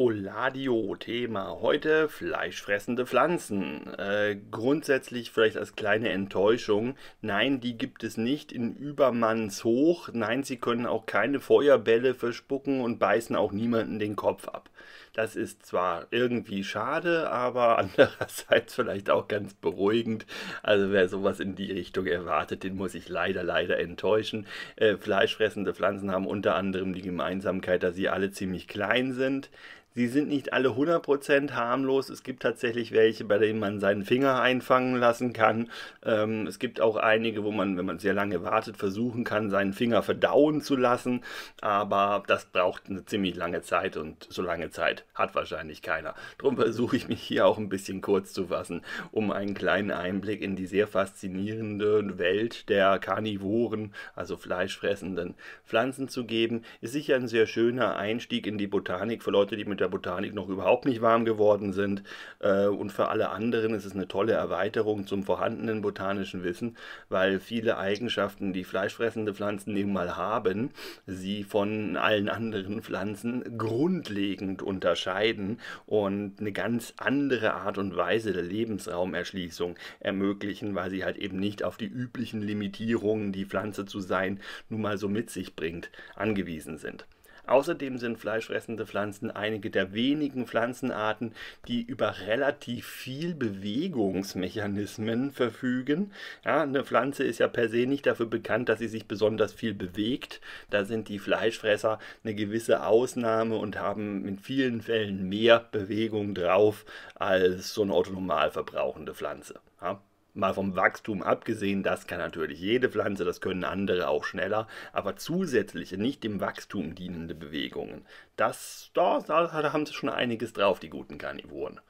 Oladio Thema. Heute fleischfressende Pflanzen. Äh, grundsätzlich vielleicht als kleine Enttäuschung. Nein, die gibt es nicht in Übermanns hoch. Nein, sie können auch keine Feuerbälle verspucken und beißen auch niemanden den Kopf ab. Das ist zwar irgendwie schade, aber andererseits vielleicht auch ganz beruhigend. Also wer sowas in die Richtung erwartet, den muss ich leider, leider enttäuschen. Äh, fleischfressende Pflanzen haben unter anderem die Gemeinsamkeit, dass sie alle ziemlich klein sind. Sie sind nicht alle 100% harmlos. Es gibt tatsächlich welche, bei denen man seinen Finger einfangen lassen kann. Ähm, es gibt auch einige, wo man, wenn man sehr lange wartet, versuchen kann, seinen Finger verdauen zu lassen. Aber das braucht eine ziemlich lange Zeit und so lange Zeit hat wahrscheinlich keiner. Drum versuche ich mich hier auch ein bisschen kurz zu fassen, um einen kleinen Einblick in die sehr faszinierende Welt der Karnivoren, also fleischfressenden Pflanzen zu geben. Ist sicher ein sehr schöner Einstieg in die Botanik für Leute, die mit der Botanik noch überhaupt nicht warm geworden sind. Äh, und für alle anderen ist es eine tolle Erweiterung zum vorhandenen botanischen Wissen, weil viele Eigenschaften, die fleischfressende Pflanzen eben mal haben, sie von allen anderen Pflanzen grundlegend unterscheiden unterscheiden und eine ganz andere Art und Weise der Lebensraumerschließung ermöglichen, weil sie halt eben nicht auf die üblichen Limitierungen, die Pflanze zu sein nun mal so mit sich bringt, angewiesen sind. Außerdem sind fleischfressende Pflanzen einige der wenigen Pflanzenarten, die über relativ viel Bewegungsmechanismen verfügen. Ja, eine Pflanze ist ja per se nicht dafür bekannt, dass sie sich besonders viel bewegt. Da sind die Fleischfresser eine gewisse Ausnahme und haben in vielen Fällen mehr Bewegung drauf als so eine autonomal verbrauchende Pflanze. Ja mal vom Wachstum abgesehen, das kann natürlich jede Pflanze, das können andere auch schneller, aber zusätzliche, nicht dem Wachstum dienende Bewegungen, das, da, da haben sie schon einiges drauf, die guten Karnivoren.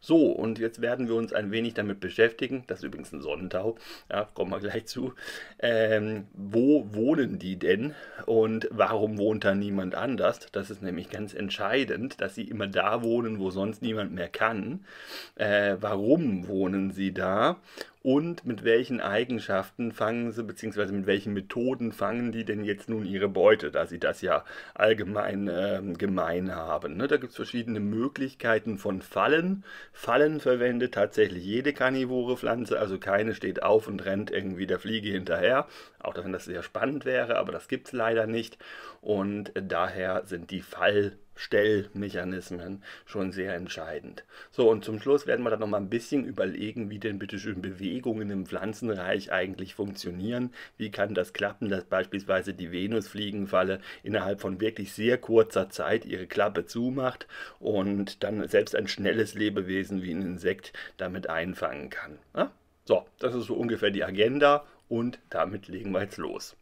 So, und jetzt werden wir uns ein wenig damit beschäftigen, das ist übrigens ein Sonnentau, ja, kommen wir gleich zu, ähm, wo wohnen die denn und warum wohnt da niemand anders? Das ist nämlich ganz entscheidend, dass sie immer da wohnen, wo sonst niemand mehr kann. Äh, warum wohnen sie da? und mit welchen Eigenschaften fangen sie, beziehungsweise mit welchen Methoden fangen die denn jetzt nun ihre Beute, da sie das ja allgemein äh, gemein haben. Ne? Da gibt es verschiedene Möglichkeiten von Fallen. Fallen verwendet tatsächlich jede karnivore Pflanze, also keine steht auf und rennt irgendwie der Fliege hinterher, auch wenn das sehr spannend wäre, aber das gibt es leider nicht. Und daher sind die Fall Stellmechanismen schon sehr entscheidend. So, und zum Schluss werden wir dann noch mal ein bisschen überlegen, wie denn bitte schön Bewegungen im Pflanzenreich eigentlich funktionieren. Wie kann das klappen, dass beispielsweise die Venusfliegenfalle innerhalb von wirklich sehr kurzer Zeit ihre Klappe zumacht und dann selbst ein schnelles Lebewesen wie ein Insekt damit einfangen kann. Ja? So, das ist so ungefähr die Agenda und damit legen wir jetzt los.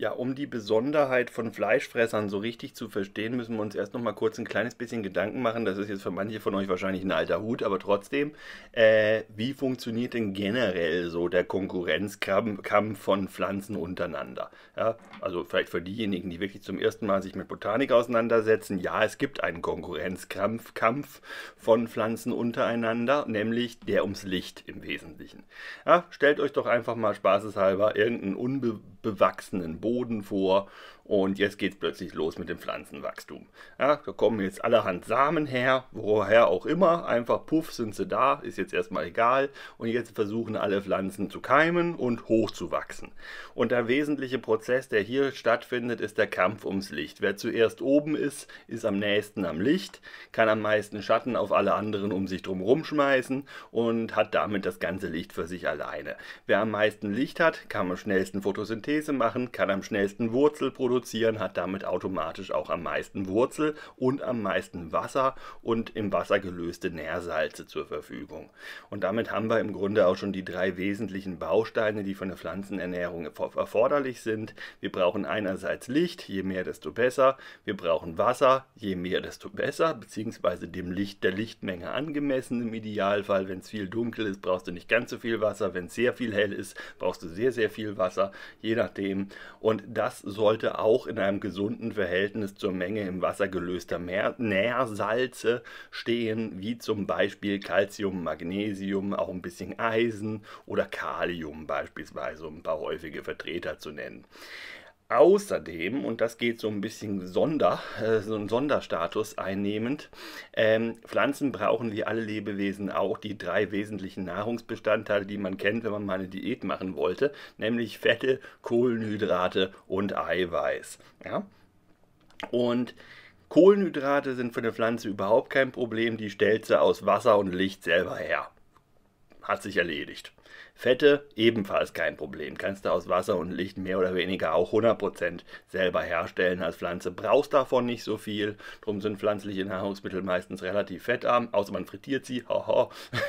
Ja, um die Besonderheit von Fleischfressern so richtig zu verstehen, müssen wir uns erst noch mal kurz ein kleines bisschen Gedanken machen. Das ist jetzt für manche von euch wahrscheinlich ein alter Hut, aber trotzdem. Äh, wie funktioniert denn generell so der Konkurrenzkampf von Pflanzen untereinander? Ja, also vielleicht für diejenigen, die wirklich zum ersten Mal sich mit Botanik auseinandersetzen. Ja, es gibt einen Konkurrenzkampf Kampf von Pflanzen untereinander, nämlich der ums Licht im Wesentlichen. Ja, stellt euch doch einfach mal spaßeshalber irgendeinen unbewachsenen Boden Boden vor und jetzt geht es plötzlich los mit dem Pflanzenwachstum. Ja, da kommen jetzt allerhand Samen her, woher auch immer. Einfach puff sind sie da, ist jetzt erstmal egal. Und jetzt versuchen alle Pflanzen zu keimen und hochzuwachsen. Und der wesentliche Prozess, der hier stattfindet, ist der Kampf ums Licht. Wer zuerst oben ist, ist am nächsten am Licht, kann am meisten Schatten auf alle anderen um sich drum rumschmeißen und hat damit das ganze Licht für sich alleine. Wer am meisten Licht hat, kann am schnellsten Photosynthese machen, kann am schnellsten Wurzel produzieren produzieren, hat damit automatisch auch am meisten Wurzel und am meisten Wasser und im Wasser gelöste Nährsalze zur Verfügung. Und damit haben wir im Grunde auch schon die drei wesentlichen Bausteine, die von der Pflanzenernährung erforderlich sind. Wir brauchen einerseits Licht, je mehr, desto besser. Wir brauchen Wasser, je mehr, desto besser, beziehungsweise dem Licht der Lichtmenge angemessen im Idealfall. Wenn es viel dunkel ist, brauchst du nicht ganz so viel Wasser. Wenn es sehr viel hell ist, brauchst du sehr, sehr viel Wasser, je nachdem. Und das sollte auch auch in einem gesunden Verhältnis zur Menge im Wasser gelöster Nährsalze stehen, wie zum Beispiel Calcium, Magnesium, auch ein bisschen Eisen oder Kalium beispielsweise, um ein paar häufige Vertreter zu nennen. Außerdem, und das geht so ein bisschen Sonder, äh, so einen Sonderstatus einnehmend, ähm, Pflanzen brauchen wie alle Lebewesen auch die drei wesentlichen Nahrungsbestandteile, die man kennt, wenn man mal eine Diät machen wollte, nämlich Fette, Kohlenhydrate und Eiweiß. Ja? Und Kohlenhydrate sind für eine Pflanze überhaupt kein Problem, die stellt sie aus Wasser und Licht selber her. Hat sich erledigt. Fette ebenfalls kein Problem. Kannst du aus Wasser und Licht mehr oder weniger auch 100% selber herstellen als Pflanze. Brauchst davon nicht so viel. Drum sind pflanzliche Nahrungsmittel meistens relativ fettarm, außer man frittiert sie. Haha.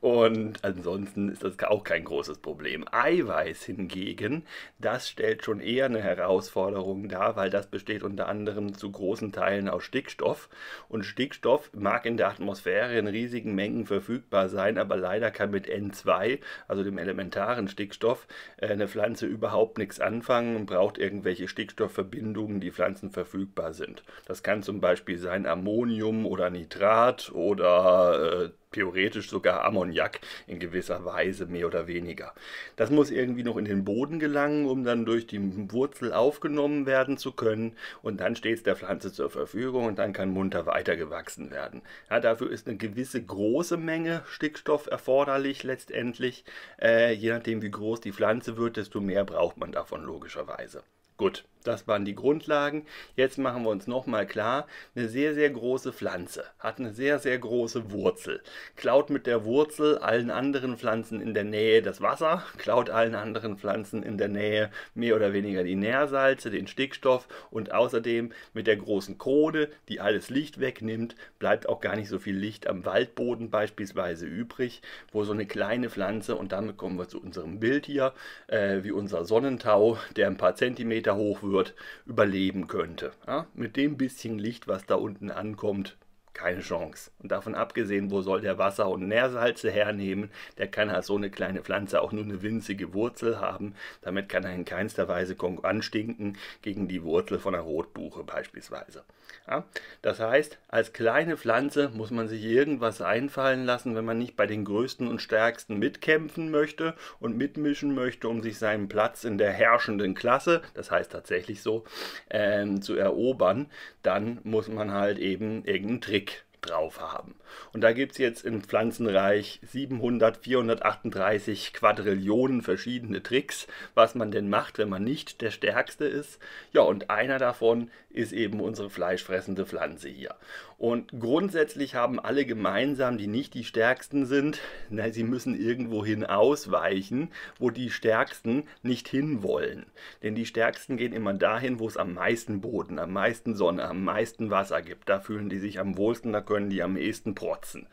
Und ansonsten ist das auch kein großes Problem. Eiweiß hingegen, das stellt schon eher eine Herausforderung dar, weil das besteht unter anderem zu großen Teilen aus Stickstoff. Und Stickstoff mag in der Atmosphäre in riesigen Mengen verfügbar sein, aber leider kann mit N2, also dem elementaren Stickstoff, äh, eine Pflanze überhaupt nichts anfangen und braucht irgendwelche Stickstoffverbindungen, die Pflanzen verfügbar sind. Das kann zum Beispiel sein Ammonium oder Nitrat oder äh, theoretisch sogar Ammoniak in gewisser Weise, mehr oder weniger. Das muss irgendwie noch in den Boden gelangen, um dann durch die Wurzel aufgenommen werden zu können und dann steht es der Pflanze zur Verfügung und dann kann munter weitergewachsen werden. Ja, dafür ist eine gewisse große Menge Stickstoff erforderlich letztendlich. Äh, je nachdem wie groß die Pflanze wird, desto mehr braucht man davon logischerweise. Gut, das waren die Grundlagen. Jetzt machen wir uns nochmal klar, eine sehr, sehr große Pflanze hat eine sehr, sehr große Wurzel. Klaut mit der Wurzel allen anderen Pflanzen in der Nähe das Wasser, klaut allen anderen Pflanzen in der Nähe mehr oder weniger die Nährsalze, den Stickstoff und außerdem mit der großen Krone, die alles Licht wegnimmt, bleibt auch gar nicht so viel Licht am Waldboden beispielsweise übrig, wo so eine kleine Pflanze, und damit kommen wir zu unserem Bild hier, äh, wie unser Sonnentau, der ein paar Zentimeter hoch wird, berührt, überleben könnte. Ja? Mit dem bisschen Licht, was da unten ankommt, keine Chance. Und davon abgesehen, wo soll der Wasser und Nährsalze hernehmen? Der kann halt so eine kleine Pflanze auch nur eine winzige Wurzel haben. Damit kann er in keinster Weise anstinken gegen die Wurzel von einer Rotbuche beispielsweise. Ja? Das heißt, als kleine Pflanze muss man sich irgendwas einfallen lassen, wenn man nicht bei den größten und stärksten mitkämpfen möchte und mitmischen möchte, um sich seinen Platz in der herrschenden Klasse, das heißt tatsächlich so, ähm, zu erobern, dann muss man halt eben irgendeinen Trick drauf haben. Und da gibt es jetzt im Pflanzenreich 700, 438 Quadrillionen verschiedene Tricks, was man denn macht, wenn man nicht der Stärkste ist. Ja, und einer davon ist eben unsere fleischfressende Pflanze hier. Und grundsätzlich haben alle gemeinsam, die nicht die Stärksten sind, na, sie müssen irgendwohin ausweichen, wo die Stärksten nicht hinwollen. Denn die Stärksten gehen immer dahin, wo es am meisten Boden, am meisten Sonne, am meisten Wasser gibt. Da fühlen die sich am wohlsten, da können die am ehesten protzen.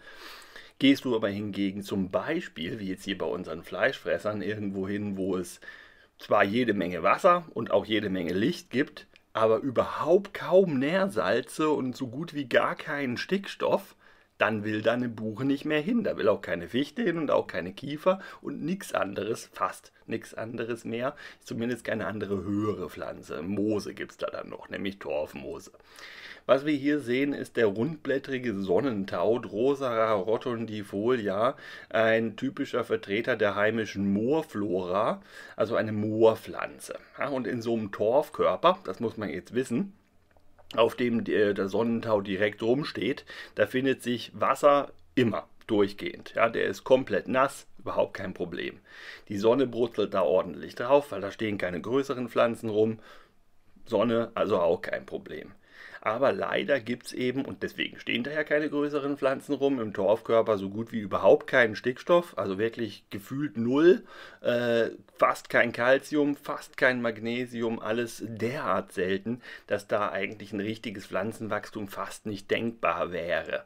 Gehst du aber hingegen zum Beispiel, wie jetzt hier bei unseren Fleischfressern, irgendwo hin, wo es zwar jede Menge Wasser und auch jede Menge Licht gibt, aber überhaupt kaum Nährsalze und so gut wie gar keinen Stickstoff, dann will da eine Buche nicht mehr hin. Da will auch keine Fichte hin und auch keine Kiefer und nichts anderes, fast nichts anderes mehr. Zumindest keine andere höhere Pflanze. Moose gibt es da dann noch, nämlich Torfmoose. Was wir hier sehen, ist der rundblättrige Sonnentau, Drosa rotundifolia, ein typischer Vertreter der heimischen Moorflora, also eine Moorpflanze. Und in so einem Torfkörper, das muss man jetzt wissen, auf dem äh, der Sonnentau direkt rumsteht, da findet sich Wasser immer durchgehend. Ja, der ist komplett nass, überhaupt kein Problem. Die Sonne brutzelt da ordentlich drauf, weil da stehen keine größeren Pflanzen rum. Sonne, also auch kein Problem. Aber leider gibt es eben, und deswegen stehen da ja keine größeren Pflanzen rum, im Torfkörper so gut wie überhaupt keinen Stickstoff, also wirklich gefühlt null, äh, fast kein Calcium, fast kein Magnesium, alles derart selten, dass da eigentlich ein richtiges Pflanzenwachstum fast nicht denkbar wäre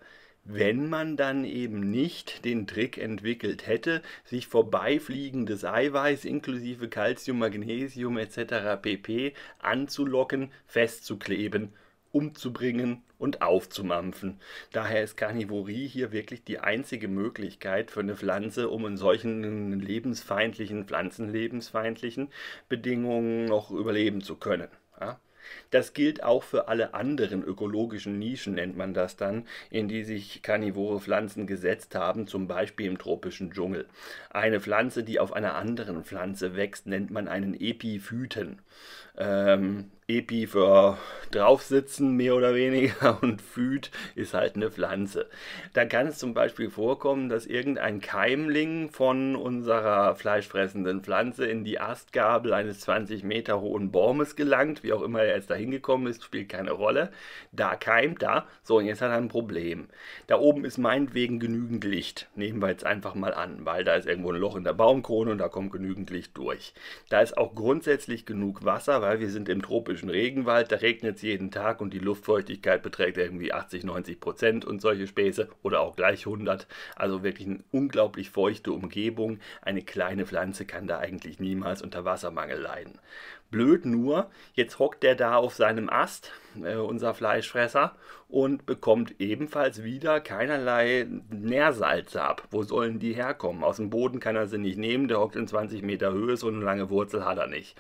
wenn man dann eben nicht den Trick entwickelt hätte, sich vorbeifliegendes Eiweiß inklusive Calcium, Magnesium etc. pp anzulocken, festzukleben umzubringen und aufzumampfen. Daher ist Karnivorie hier wirklich die einzige Möglichkeit für eine Pflanze, um in solchen lebensfeindlichen, pflanzenlebensfeindlichen Bedingungen noch überleben zu können. Ja? Das gilt auch für alle anderen ökologischen Nischen, nennt man das dann, in die sich karnivore Pflanzen gesetzt haben, zum Beispiel im tropischen Dschungel. Eine Pflanze, die auf einer anderen Pflanze wächst, nennt man einen Epiphyten. Ähm, Epi für draufsitzen, mehr oder weniger, und Phyt ist halt eine Pflanze. Da kann es zum Beispiel vorkommen, dass irgendein Keimling von unserer fleischfressenden Pflanze in die Astgabel eines 20 Meter hohen Baumes gelangt. Wie auch immer er jetzt da hingekommen ist, spielt keine Rolle. Da keimt er, So, und jetzt hat er ein Problem. Da oben ist meinetwegen genügend Licht. Nehmen wir jetzt einfach mal an, weil da ist irgendwo ein Loch in der Baumkrone und da kommt genügend Licht durch. Da ist auch grundsätzlich genug Wasser, weil wir sind im tropischen tropischen Regenwald, da regnet es jeden Tag und die Luftfeuchtigkeit beträgt irgendwie 80, 90 Prozent und solche Späße oder auch gleich 100. Also wirklich eine unglaublich feuchte Umgebung. Eine kleine Pflanze kann da eigentlich niemals unter Wassermangel leiden. Blöd nur, jetzt hockt der da auf seinem Ast äh, unser Fleischfresser, und bekommt ebenfalls wieder keinerlei Nährsalze ab. Wo sollen die herkommen? Aus dem Boden kann er sie nicht nehmen, der hockt in 20 Meter Höhe, so eine lange Wurzel hat er nicht.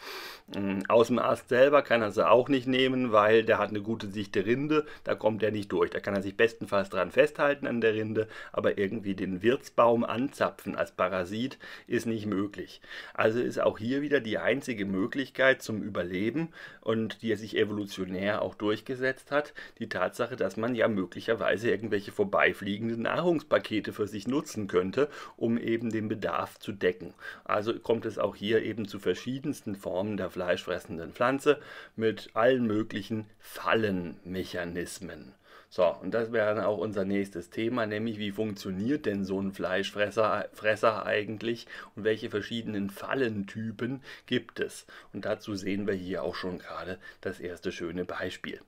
Mm, aus dem Ast selber kann er sie auch nicht nehmen, weil der hat eine gute dichte Rinde, da kommt er nicht durch. Da kann er sich bestenfalls dran festhalten an der Rinde, aber irgendwie den Wirtsbaum anzapfen als Parasit ist nicht möglich. Also ist auch hier wieder die einzige Möglichkeit zum Überleben und die er sich evolutionär auch durch durchgesetzt hat, die Tatsache, dass man ja möglicherweise irgendwelche vorbeifliegenden Nahrungspakete für sich nutzen könnte, um eben den Bedarf zu decken. Also kommt es auch hier eben zu verschiedensten Formen der fleischfressenden Pflanze mit allen möglichen Fallenmechanismen. So, und das wäre dann auch unser nächstes Thema, nämlich wie funktioniert denn so ein Fleischfresser Fresser eigentlich und welche verschiedenen Fallentypen gibt es? Und dazu sehen wir hier auch schon gerade das erste schöne Beispiel.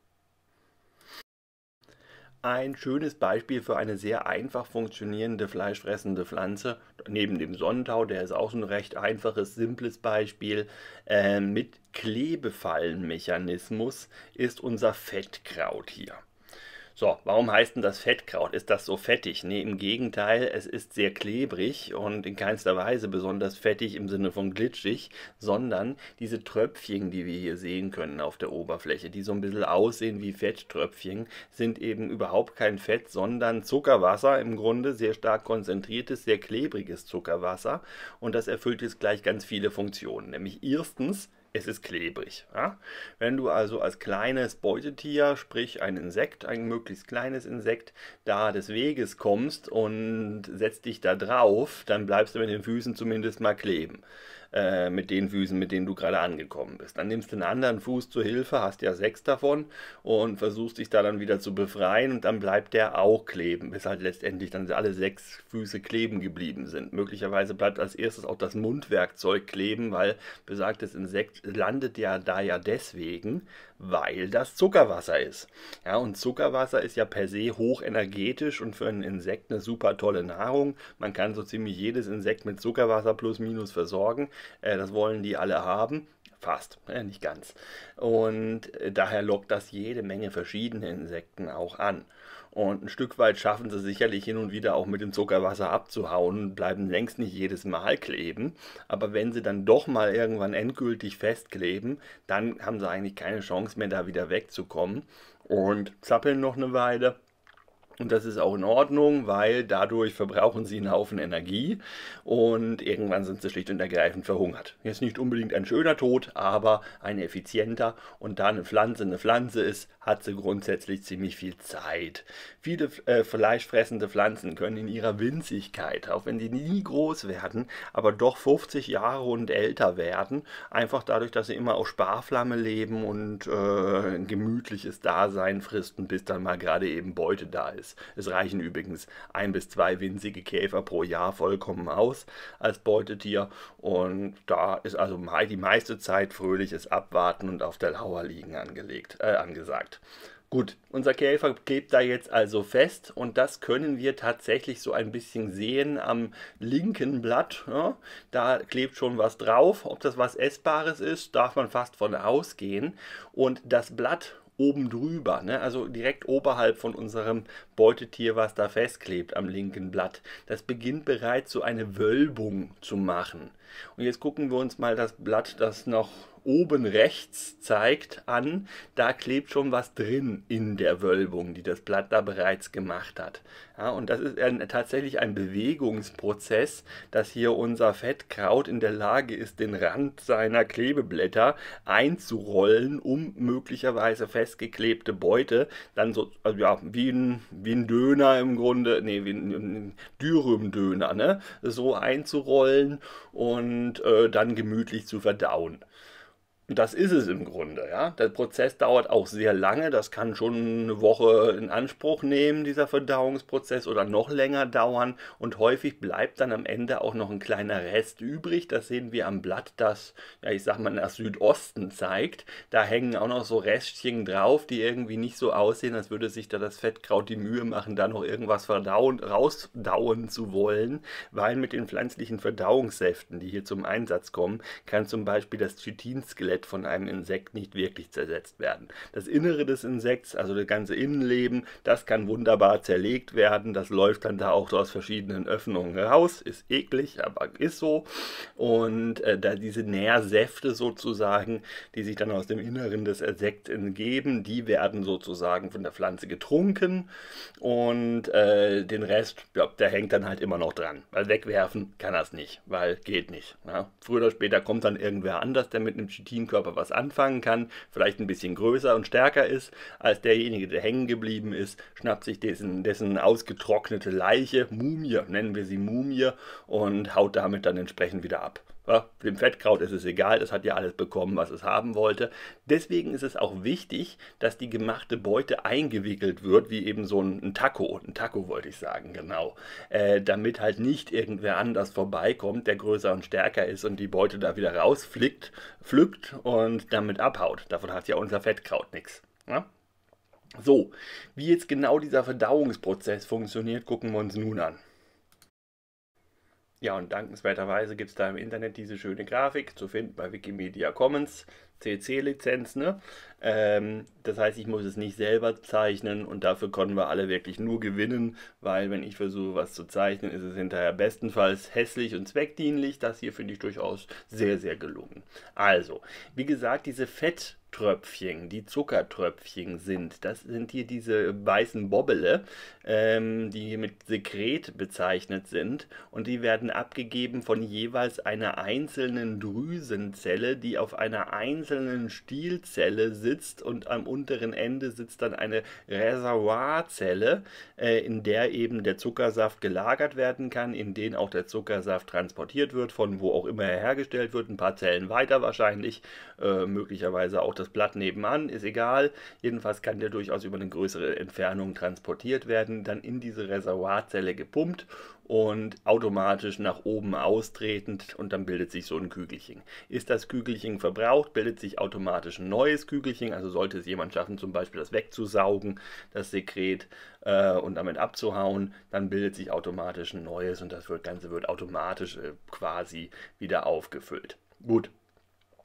Ein schönes Beispiel für eine sehr einfach funktionierende fleischfressende Pflanze, neben dem Sonnentau, der ist auch so ein recht einfaches, simples Beispiel, äh, mit Klebefallenmechanismus ist unser Fettkraut hier. So, warum heißt denn das Fettkraut? Ist das so fettig? Nee, im Gegenteil, es ist sehr klebrig und in keinster Weise besonders fettig im Sinne von glitschig, sondern diese Tröpfchen, die wir hier sehen können auf der Oberfläche, die so ein bisschen aussehen wie Fetttröpfchen, sind eben überhaupt kein Fett, sondern Zuckerwasser im Grunde, sehr stark konzentriertes, sehr klebriges Zuckerwasser und das erfüllt jetzt gleich ganz viele Funktionen, nämlich erstens es ist klebrig. Ja? Wenn du also als kleines Beutetier, sprich ein Insekt, ein möglichst kleines Insekt, da des Weges kommst und setzt dich da drauf, dann bleibst du mit den Füßen zumindest mal kleben. Äh, mit den Füßen, mit denen du gerade angekommen bist. Dann nimmst du einen anderen Fuß zur Hilfe, hast ja sechs davon und versuchst dich da dann wieder zu befreien und dann bleibt der auch kleben, bis halt letztendlich dann alle sechs Füße kleben geblieben sind. Möglicherweise bleibt als erstes auch das Mundwerkzeug kleben, weil besagtes Insekt landet ja da ja deswegen, weil das Zuckerwasser ist. Ja, und Zuckerwasser ist ja per se hochenergetisch und für ein Insekt eine super tolle Nahrung. Man kann so ziemlich jedes Insekt mit Zuckerwasser plus minus versorgen. Äh, das wollen die alle haben fast, äh, nicht ganz. Und äh, daher lockt das jede Menge verschiedene Insekten auch an. Und ein Stück weit schaffen sie sicherlich hin und wieder auch mit dem Zuckerwasser abzuhauen, bleiben längst nicht jedes Mal kleben. Aber wenn sie dann doch mal irgendwann endgültig festkleben, dann haben sie eigentlich keine Chance mehr, da wieder wegzukommen. Und zappeln noch eine Weile, und das ist auch in Ordnung, weil dadurch verbrauchen sie einen Haufen Energie und irgendwann sind sie schlicht und ergreifend verhungert. Jetzt nicht unbedingt ein schöner Tod, aber ein effizienter. Und da eine Pflanze eine Pflanze ist, hat sie grundsätzlich ziemlich viel Zeit. Viele äh, fleischfressende Pflanzen können in ihrer Winzigkeit, auch wenn sie nie groß werden, aber doch 50 Jahre und älter werden, einfach dadurch, dass sie immer auf Sparflamme leben und äh, ein gemütliches Dasein fristen, bis dann mal gerade eben Beute da ist. Es reichen übrigens ein bis zwei winzige Käfer pro Jahr vollkommen aus als Beutetier. Und da ist also die meiste Zeit fröhliches Abwarten und auf der Lauer liegen angelegt, äh, angesagt. Gut, unser Käfer klebt da jetzt also fest und das können wir tatsächlich so ein bisschen sehen am linken Blatt. Ja, da klebt schon was drauf. Ob das was Essbares ist, darf man fast von ausgehen. Und das Blatt oben drüber, ne? also direkt oberhalb von unserem Beutetier, was da festklebt am linken Blatt. Das beginnt bereits so eine Wölbung zu machen. Und jetzt gucken wir uns mal das Blatt, das noch oben rechts zeigt, an, da klebt schon was drin in der Wölbung, die das Blatt da bereits gemacht hat. Ja, und das ist ein, tatsächlich ein Bewegungsprozess, dass hier unser Fettkraut in der Lage ist, den Rand seiner Klebeblätter einzurollen, um möglicherweise festgeklebte Beute dann so, also ja, wie ein, wie ein Döner im Grunde, nee, wie ein, ein Dürüm-Döner, ne, so einzurollen und äh, dann gemütlich zu verdauen. Das ist es im Grunde, ja. Der Prozess dauert auch sehr lange. Das kann schon eine Woche in Anspruch nehmen, dieser Verdauungsprozess, oder noch länger dauern. Und häufig bleibt dann am Ende auch noch ein kleiner Rest übrig. Das sehen wir am Blatt, das, ja, ich sag mal, nach Südosten zeigt. Da hängen auch noch so Restchen drauf, die irgendwie nicht so aussehen, als würde sich da das Fettkraut die Mühe machen, da noch irgendwas verdauen, rausdauen zu wollen. Weil mit den pflanzlichen Verdauungssäften, die hier zum Einsatz kommen, kann zum Beispiel das chitin Fett von einem Insekt nicht wirklich zersetzt werden. Das Innere des Insekts, also das ganze Innenleben, das kann wunderbar zerlegt werden. Das läuft dann da auch so aus verschiedenen Öffnungen raus. Ist eklig, aber ist so. Und äh, da diese Nährsäfte sozusagen, die sich dann aus dem Inneren des Insekts entgeben, die werden sozusagen von der Pflanze getrunken. Und äh, den Rest, ja, der hängt dann halt immer noch dran. Weil wegwerfen kann das nicht, weil geht nicht. Ja? Ne? Früher oder später kommt dann irgendwer anders, der mit einem Chitin Körper was anfangen kann, vielleicht ein bisschen größer und stärker ist als derjenige, der hängen geblieben ist, schnappt sich dessen, dessen ausgetrocknete Leiche, Mumie, nennen wir sie Mumie, und haut damit dann entsprechend wieder ab. Ja, dem Fettkraut ist es egal, es hat ja alles bekommen, was es haben wollte. Deswegen ist es auch wichtig, dass die gemachte Beute eingewickelt wird, wie eben so ein, ein Taco, ein Taco wollte ich sagen, genau. Äh, damit halt nicht irgendwer anders vorbeikommt, der größer und stärker ist und die Beute da wieder rausflickt, pflückt und damit abhaut. Davon hat ja unser Fettkraut nichts. Ja? So, wie jetzt genau dieser Verdauungsprozess funktioniert, gucken wir uns nun an. Ja, und dankenswerterweise gibt es da im Internet diese schöne Grafik zu finden bei Wikimedia Commons. CC-Lizenz, ne? Ähm, das heißt, ich muss es nicht selber zeichnen und dafür konnten wir alle wirklich nur gewinnen, weil wenn ich versuche, was zu zeichnen, ist es hinterher bestenfalls hässlich und zweckdienlich. Das hier finde ich durchaus sehr, sehr gelungen. Also, wie gesagt, diese Fetttröpfchen, die Zuckertröpfchen sind. Das sind hier diese weißen Bobbele, ähm, die hier mit Sekret bezeichnet sind und die werden abgegeben von jeweils einer einzelnen Drüsenzelle, die auf einer einzelnen einzelnen Stielzelle sitzt und am unteren Ende sitzt dann eine Reservoirzelle, äh, in der eben der Zuckersaft gelagert werden kann, in den auch der Zuckersaft transportiert wird, von wo auch immer er hergestellt wird, ein paar Zellen weiter wahrscheinlich, äh, möglicherweise auch das Blatt nebenan, ist egal. Jedenfalls kann der durchaus über eine größere Entfernung transportiert werden, dann in diese Reservoirzelle gepumpt und automatisch nach oben austretend und dann bildet sich so ein Kügelchen. Ist das Kügelchen verbraucht, bildet sich automatisch ein neues Kügelchen, also sollte es jemand schaffen, zum Beispiel das wegzusaugen, das Sekret äh, und damit abzuhauen, dann bildet sich automatisch ein neues und das Ganze wird automatisch äh, quasi wieder aufgefüllt. Gut,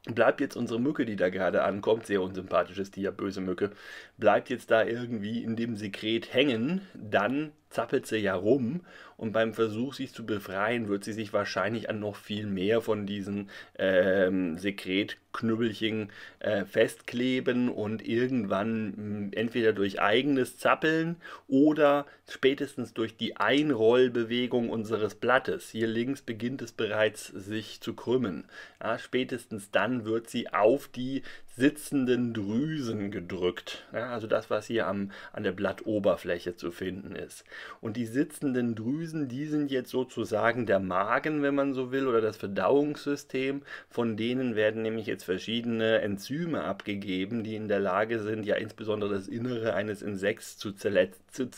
bleibt jetzt unsere Mücke, die da gerade ankommt, sehr unsympathisches Tier, böse Mücke, bleibt jetzt da irgendwie in dem Sekret hängen, dann zappelt sie ja rum und beim Versuch, sich zu befreien, wird sie sich wahrscheinlich an noch viel mehr von diesen ähm, Sekretknüppelchen äh, festkleben und irgendwann hm, entweder durch eigenes Zappeln oder spätestens durch die Einrollbewegung unseres Blattes. Hier links beginnt es bereits sich zu krümmen. Ja, spätestens dann wird sie auf die sitzenden Drüsen gedrückt. Ja, also das, was hier am, an der Blattoberfläche zu finden ist. Und die sitzenden Drüsen, die sind jetzt sozusagen der Magen, wenn man so will, oder das Verdauungssystem. Von denen werden nämlich jetzt verschiedene Enzyme abgegeben, die in der Lage sind, ja insbesondere das Innere eines Insekts zu, zu, zu,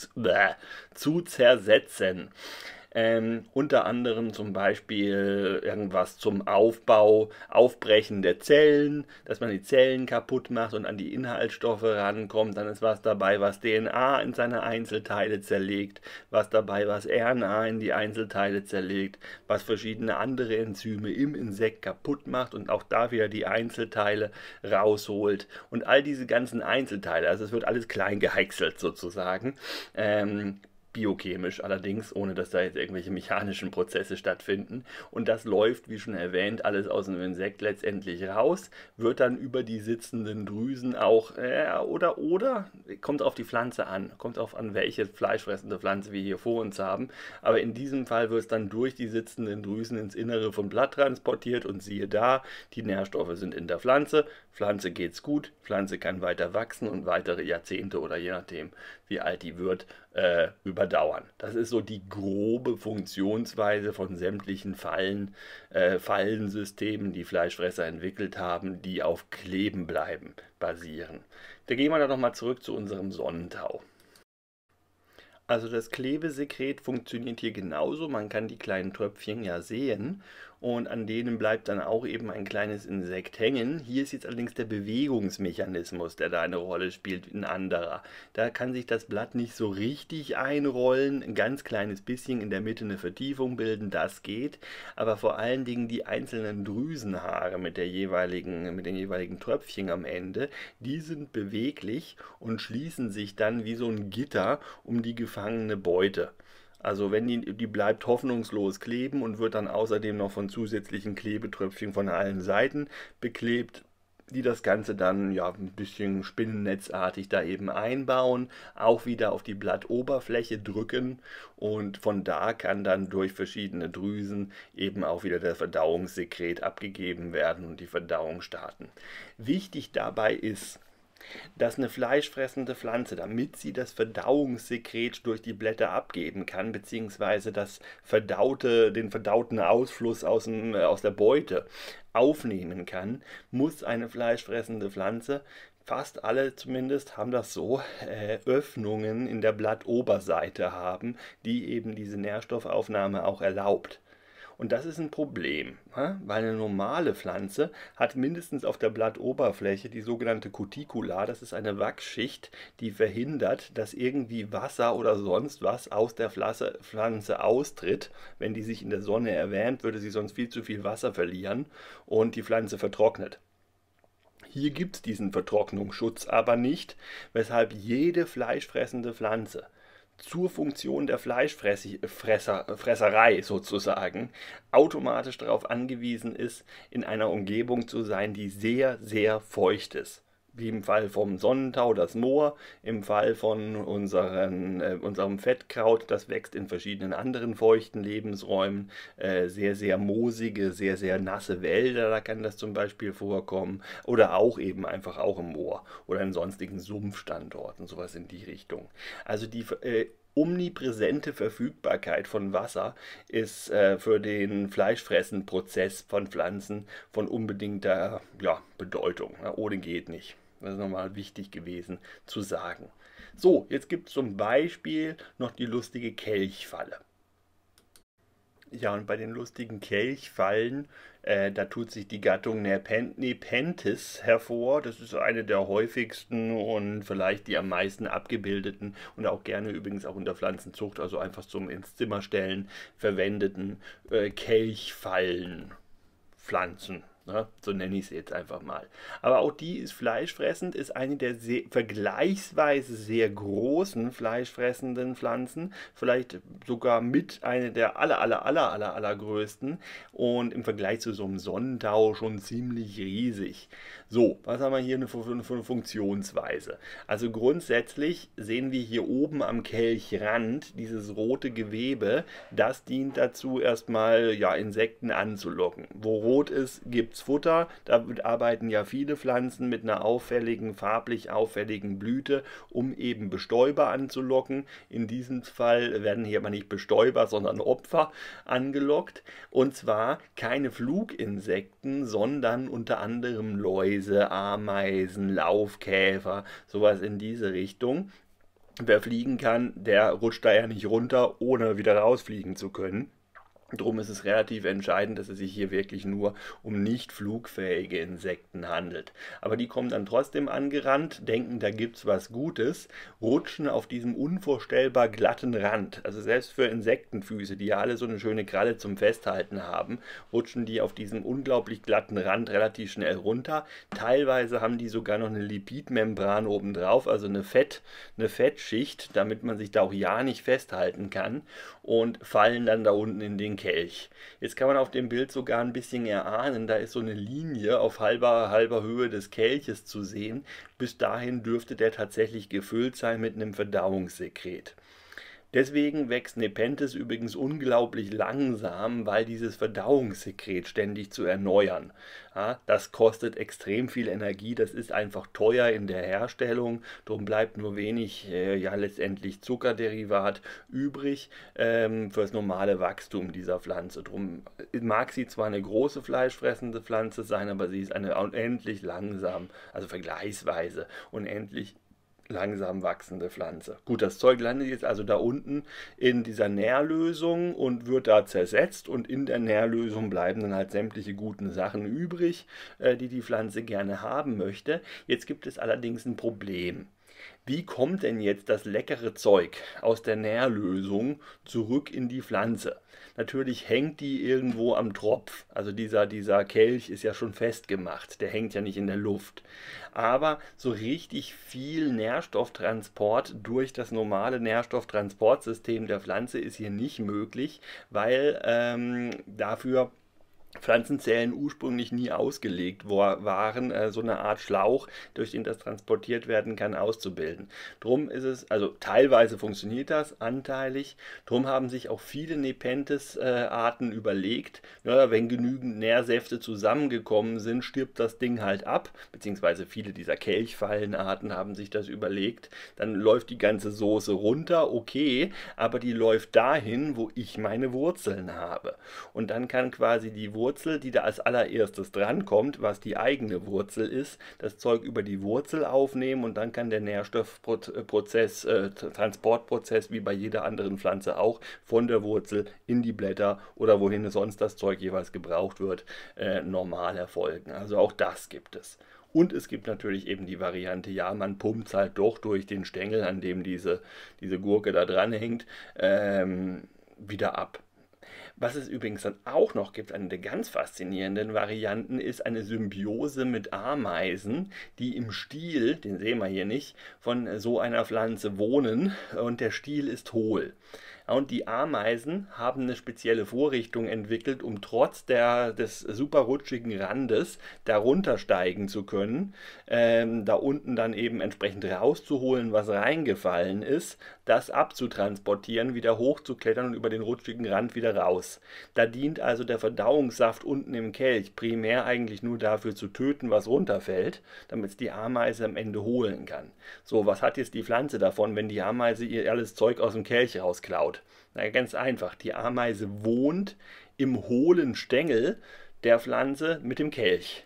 zu zersetzen. Ähm, unter anderem zum Beispiel irgendwas zum Aufbau, Aufbrechen der Zellen, dass man die Zellen kaputt macht und an die Inhaltsstoffe rankommt. Dann ist was dabei, was DNA in seine Einzelteile zerlegt, was dabei, was RNA in die Einzelteile zerlegt, was verschiedene andere Enzyme im Insekt kaputt macht und auch da wieder die Einzelteile rausholt. Und all diese ganzen Einzelteile, also es wird alles klein geheixt sozusagen. Ähm, biochemisch allerdings, ohne dass da jetzt irgendwelche mechanischen Prozesse stattfinden. Und das läuft, wie schon erwähnt, alles aus dem Insekt letztendlich raus, wird dann über die sitzenden Drüsen auch, äh, oder, oder, kommt auf die Pflanze an, kommt auf an, welche fleischfressende Pflanze wir hier vor uns haben. Aber in diesem Fall wird es dann durch die sitzenden Drüsen ins Innere vom Blatt transportiert und siehe da, die Nährstoffe sind in der Pflanze, Pflanze geht's gut, Pflanze kann weiter wachsen und weitere Jahrzehnte oder je nachdem, wie alt die wird, äh, überdauern. Das ist so die grobe Funktionsweise von sämtlichen Fallen, äh, Fallensystemen, die Fleischfresser entwickelt haben, die auf Klebenbleiben basieren. Da gehen wir dann nochmal zurück zu unserem Sonnentau. Also das Klebesekret funktioniert hier genauso. Man kann die kleinen Tröpfchen ja sehen und an denen bleibt dann auch eben ein kleines Insekt hängen. Hier ist jetzt allerdings der Bewegungsmechanismus, der da eine Rolle spielt, ein anderer. Da kann sich das Blatt nicht so richtig einrollen, ein ganz kleines bisschen in der Mitte eine Vertiefung bilden, das geht, aber vor allen Dingen die einzelnen Drüsenhaare mit, der jeweiligen, mit den jeweiligen Tröpfchen am Ende, die sind beweglich und schließen sich dann wie so ein Gitter um die gefangene Beute. Also wenn die, die bleibt hoffnungslos kleben und wird dann außerdem noch von zusätzlichen Klebetröpfchen von allen Seiten beklebt, die das Ganze dann ja ein bisschen spinnennetzartig da eben einbauen, auch wieder auf die Blattoberfläche drücken und von da kann dann durch verschiedene Drüsen eben auch wieder der Verdauungssekret abgegeben werden und die Verdauung starten. Wichtig dabei ist, dass eine fleischfressende Pflanze, damit sie das Verdauungssekret durch die Blätter abgeben kann, beziehungsweise das verdaute, den verdauten Ausfluss aus, dem, äh, aus der Beute aufnehmen kann, muss eine fleischfressende Pflanze fast alle zumindest haben das so, äh, Öffnungen in der Blattoberseite haben, die eben diese Nährstoffaufnahme auch erlaubt. Und das ist ein Problem, weil eine normale Pflanze hat mindestens auf der Blattoberfläche die sogenannte Cuticula, das ist eine Wachsschicht, die verhindert, dass irgendwie Wasser oder sonst was aus der Pflanze austritt. Wenn die sich in der Sonne erwärmt, würde sie sonst viel zu viel Wasser verlieren und die Pflanze vertrocknet. Hier gibt es diesen Vertrocknungsschutz aber nicht, weshalb jede fleischfressende Pflanze zur Funktion der Fleischfresserei sozusagen automatisch darauf angewiesen ist, in einer Umgebung zu sein, die sehr, sehr feucht ist wie im Fall vom Sonnentau das Moor, im Fall von unseren, äh, unserem Fettkraut, das wächst in verschiedenen anderen feuchten Lebensräumen, äh, sehr, sehr moosige, sehr, sehr nasse Wälder, da kann das zum Beispiel vorkommen, oder auch eben einfach auch im Moor oder in sonstigen Sumpfstandorten, sowas in die Richtung. Also die äh, omnipräsente Verfügbarkeit von Wasser ist äh, für den Fleischfressenprozess von Pflanzen von unbedingter ja, Bedeutung. ohne geht nicht. Das ist nochmal wichtig gewesen zu sagen. So, jetzt gibt es zum Beispiel noch die lustige Kelchfalle. Ja, und bei den lustigen Kelchfallen, äh, da tut sich die Gattung Nepenthes hervor. Das ist eine der häufigsten und vielleicht die am meisten abgebildeten und auch gerne übrigens auch in der Pflanzenzucht, also einfach zum ins Zimmer stellen verwendeten äh, Kelchfallen. Pflanzen. Ne? So nenne ich es jetzt einfach mal. Aber auch die ist fleischfressend, ist eine der sehr, vergleichsweise sehr großen fleischfressenden Pflanzen, vielleicht sogar mit einer der aller, aller, aller, aller, aller größten. und im Vergleich zu so einem Sonnentau schon ziemlich riesig. So, was haben wir hier für eine, eine Funktionsweise? Also grundsätzlich sehen wir hier oben am Kelchrand dieses rote Gewebe, das dient dazu erstmal ja, Insekten anzulocken. Wo rot ist, gibt Futter. Damit arbeiten ja viele Pflanzen mit einer auffälligen, farblich auffälligen Blüte, um eben Bestäuber anzulocken. In diesem Fall werden hier aber nicht Bestäuber, sondern Opfer angelockt. Und zwar keine Fluginsekten, sondern unter anderem Läuse, Ameisen, Laufkäfer, sowas in diese Richtung. Wer fliegen kann, der rutscht da ja nicht runter, ohne wieder rausfliegen zu können. Drum ist es relativ entscheidend, dass es sich hier wirklich nur um nicht flugfähige Insekten handelt. Aber die kommen dann trotzdem angerannt, denken, da gibt es was Gutes, rutschen auf diesem unvorstellbar glatten Rand. Also selbst für Insektenfüße, die ja alle so eine schöne Kralle zum Festhalten haben, rutschen die auf diesem unglaublich glatten Rand relativ schnell runter. Teilweise haben die sogar noch eine Lipidmembran obendrauf, also eine Fett, eine Fettschicht, damit man sich da auch ja nicht festhalten kann und fallen dann da unten in den Kelch. Jetzt kann man auf dem Bild sogar ein bisschen erahnen, da ist so eine Linie auf halber, halber Höhe des Kelches zu sehen. Bis dahin dürfte der tatsächlich gefüllt sein mit einem Verdauungssekret. Deswegen wächst Nepenthes übrigens unglaublich langsam, weil dieses Verdauungssekret ständig zu erneuern. Ja, das kostet extrem viel Energie, das ist einfach teuer in der Herstellung, darum bleibt nur wenig, äh, ja letztendlich Zuckerderivat übrig ähm, das normale Wachstum dieser Pflanze. Darum äh, mag sie zwar eine große fleischfressende Pflanze sein, aber sie ist eine unendlich langsam, also vergleichsweise unendlich langsam wachsende Pflanze. Gut, das Zeug landet jetzt also da unten in dieser Nährlösung und wird da zersetzt und in der Nährlösung bleiben dann halt sämtliche guten Sachen übrig, äh, die die Pflanze gerne haben möchte. Jetzt gibt es allerdings ein Problem. Wie kommt denn jetzt das leckere Zeug aus der Nährlösung zurück in die Pflanze? Natürlich hängt die irgendwo am Tropf. Also dieser, dieser Kelch ist ja schon festgemacht. Der hängt ja nicht in der Luft. Aber so richtig viel Nährstofftransport durch das normale Nährstofftransportsystem der Pflanze ist hier nicht möglich, weil ähm, dafür Pflanzenzellen ursprünglich nie ausgelegt waren, äh, so eine Art Schlauch, durch den das transportiert werden kann, auszubilden. Drum ist es, also teilweise funktioniert das, anteilig, drum haben sich auch viele Nepenthes-Arten äh, überlegt, ja, wenn genügend Nährsäfte zusammengekommen sind, stirbt das Ding halt ab, beziehungsweise viele dieser Kelchfallenarten haben sich das überlegt, dann läuft die ganze Soße runter, okay, aber die läuft dahin, wo ich meine Wurzeln habe. Und dann kann quasi die Wurzel Wurzel, die da als allererstes drankommt, was die eigene Wurzel ist, das Zeug über die Wurzel aufnehmen und dann kann der Nährstoffprozess, äh, Transportprozess wie bei jeder anderen Pflanze auch von der Wurzel in die Blätter oder wohin sonst das Zeug jeweils gebraucht wird, äh, normal erfolgen. Also auch das gibt es. Und es gibt natürlich eben die Variante, ja, man pumpt halt doch durch den Stängel, an dem diese, diese Gurke da dran hängt, ähm, wieder ab. Was es übrigens dann auch noch gibt, eine der ganz faszinierenden Varianten, ist eine Symbiose mit Ameisen, die im Stiel, den sehen wir hier nicht, von so einer Pflanze wohnen und der Stiel ist hohl. Und die Ameisen haben eine spezielle Vorrichtung entwickelt, um trotz der, des super rutschigen Randes darunter steigen zu können, ähm, da unten dann eben entsprechend rauszuholen, was reingefallen ist, das abzutransportieren, wieder hochzuklettern und über den rutschigen Rand wieder raus. Da dient also der Verdauungssaft unten im Kelch primär eigentlich nur dafür zu töten, was runterfällt, damit es die Ameise am Ende holen kann. So, was hat jetzt die Pflanze davon, wenn die Ameise ihr alles Zeug aus dem Kelch rausklaut? wohnt? Na, ganz einfach. Die Ameise wohnt im hohlen Stängel der Pflanze mit dem Kelch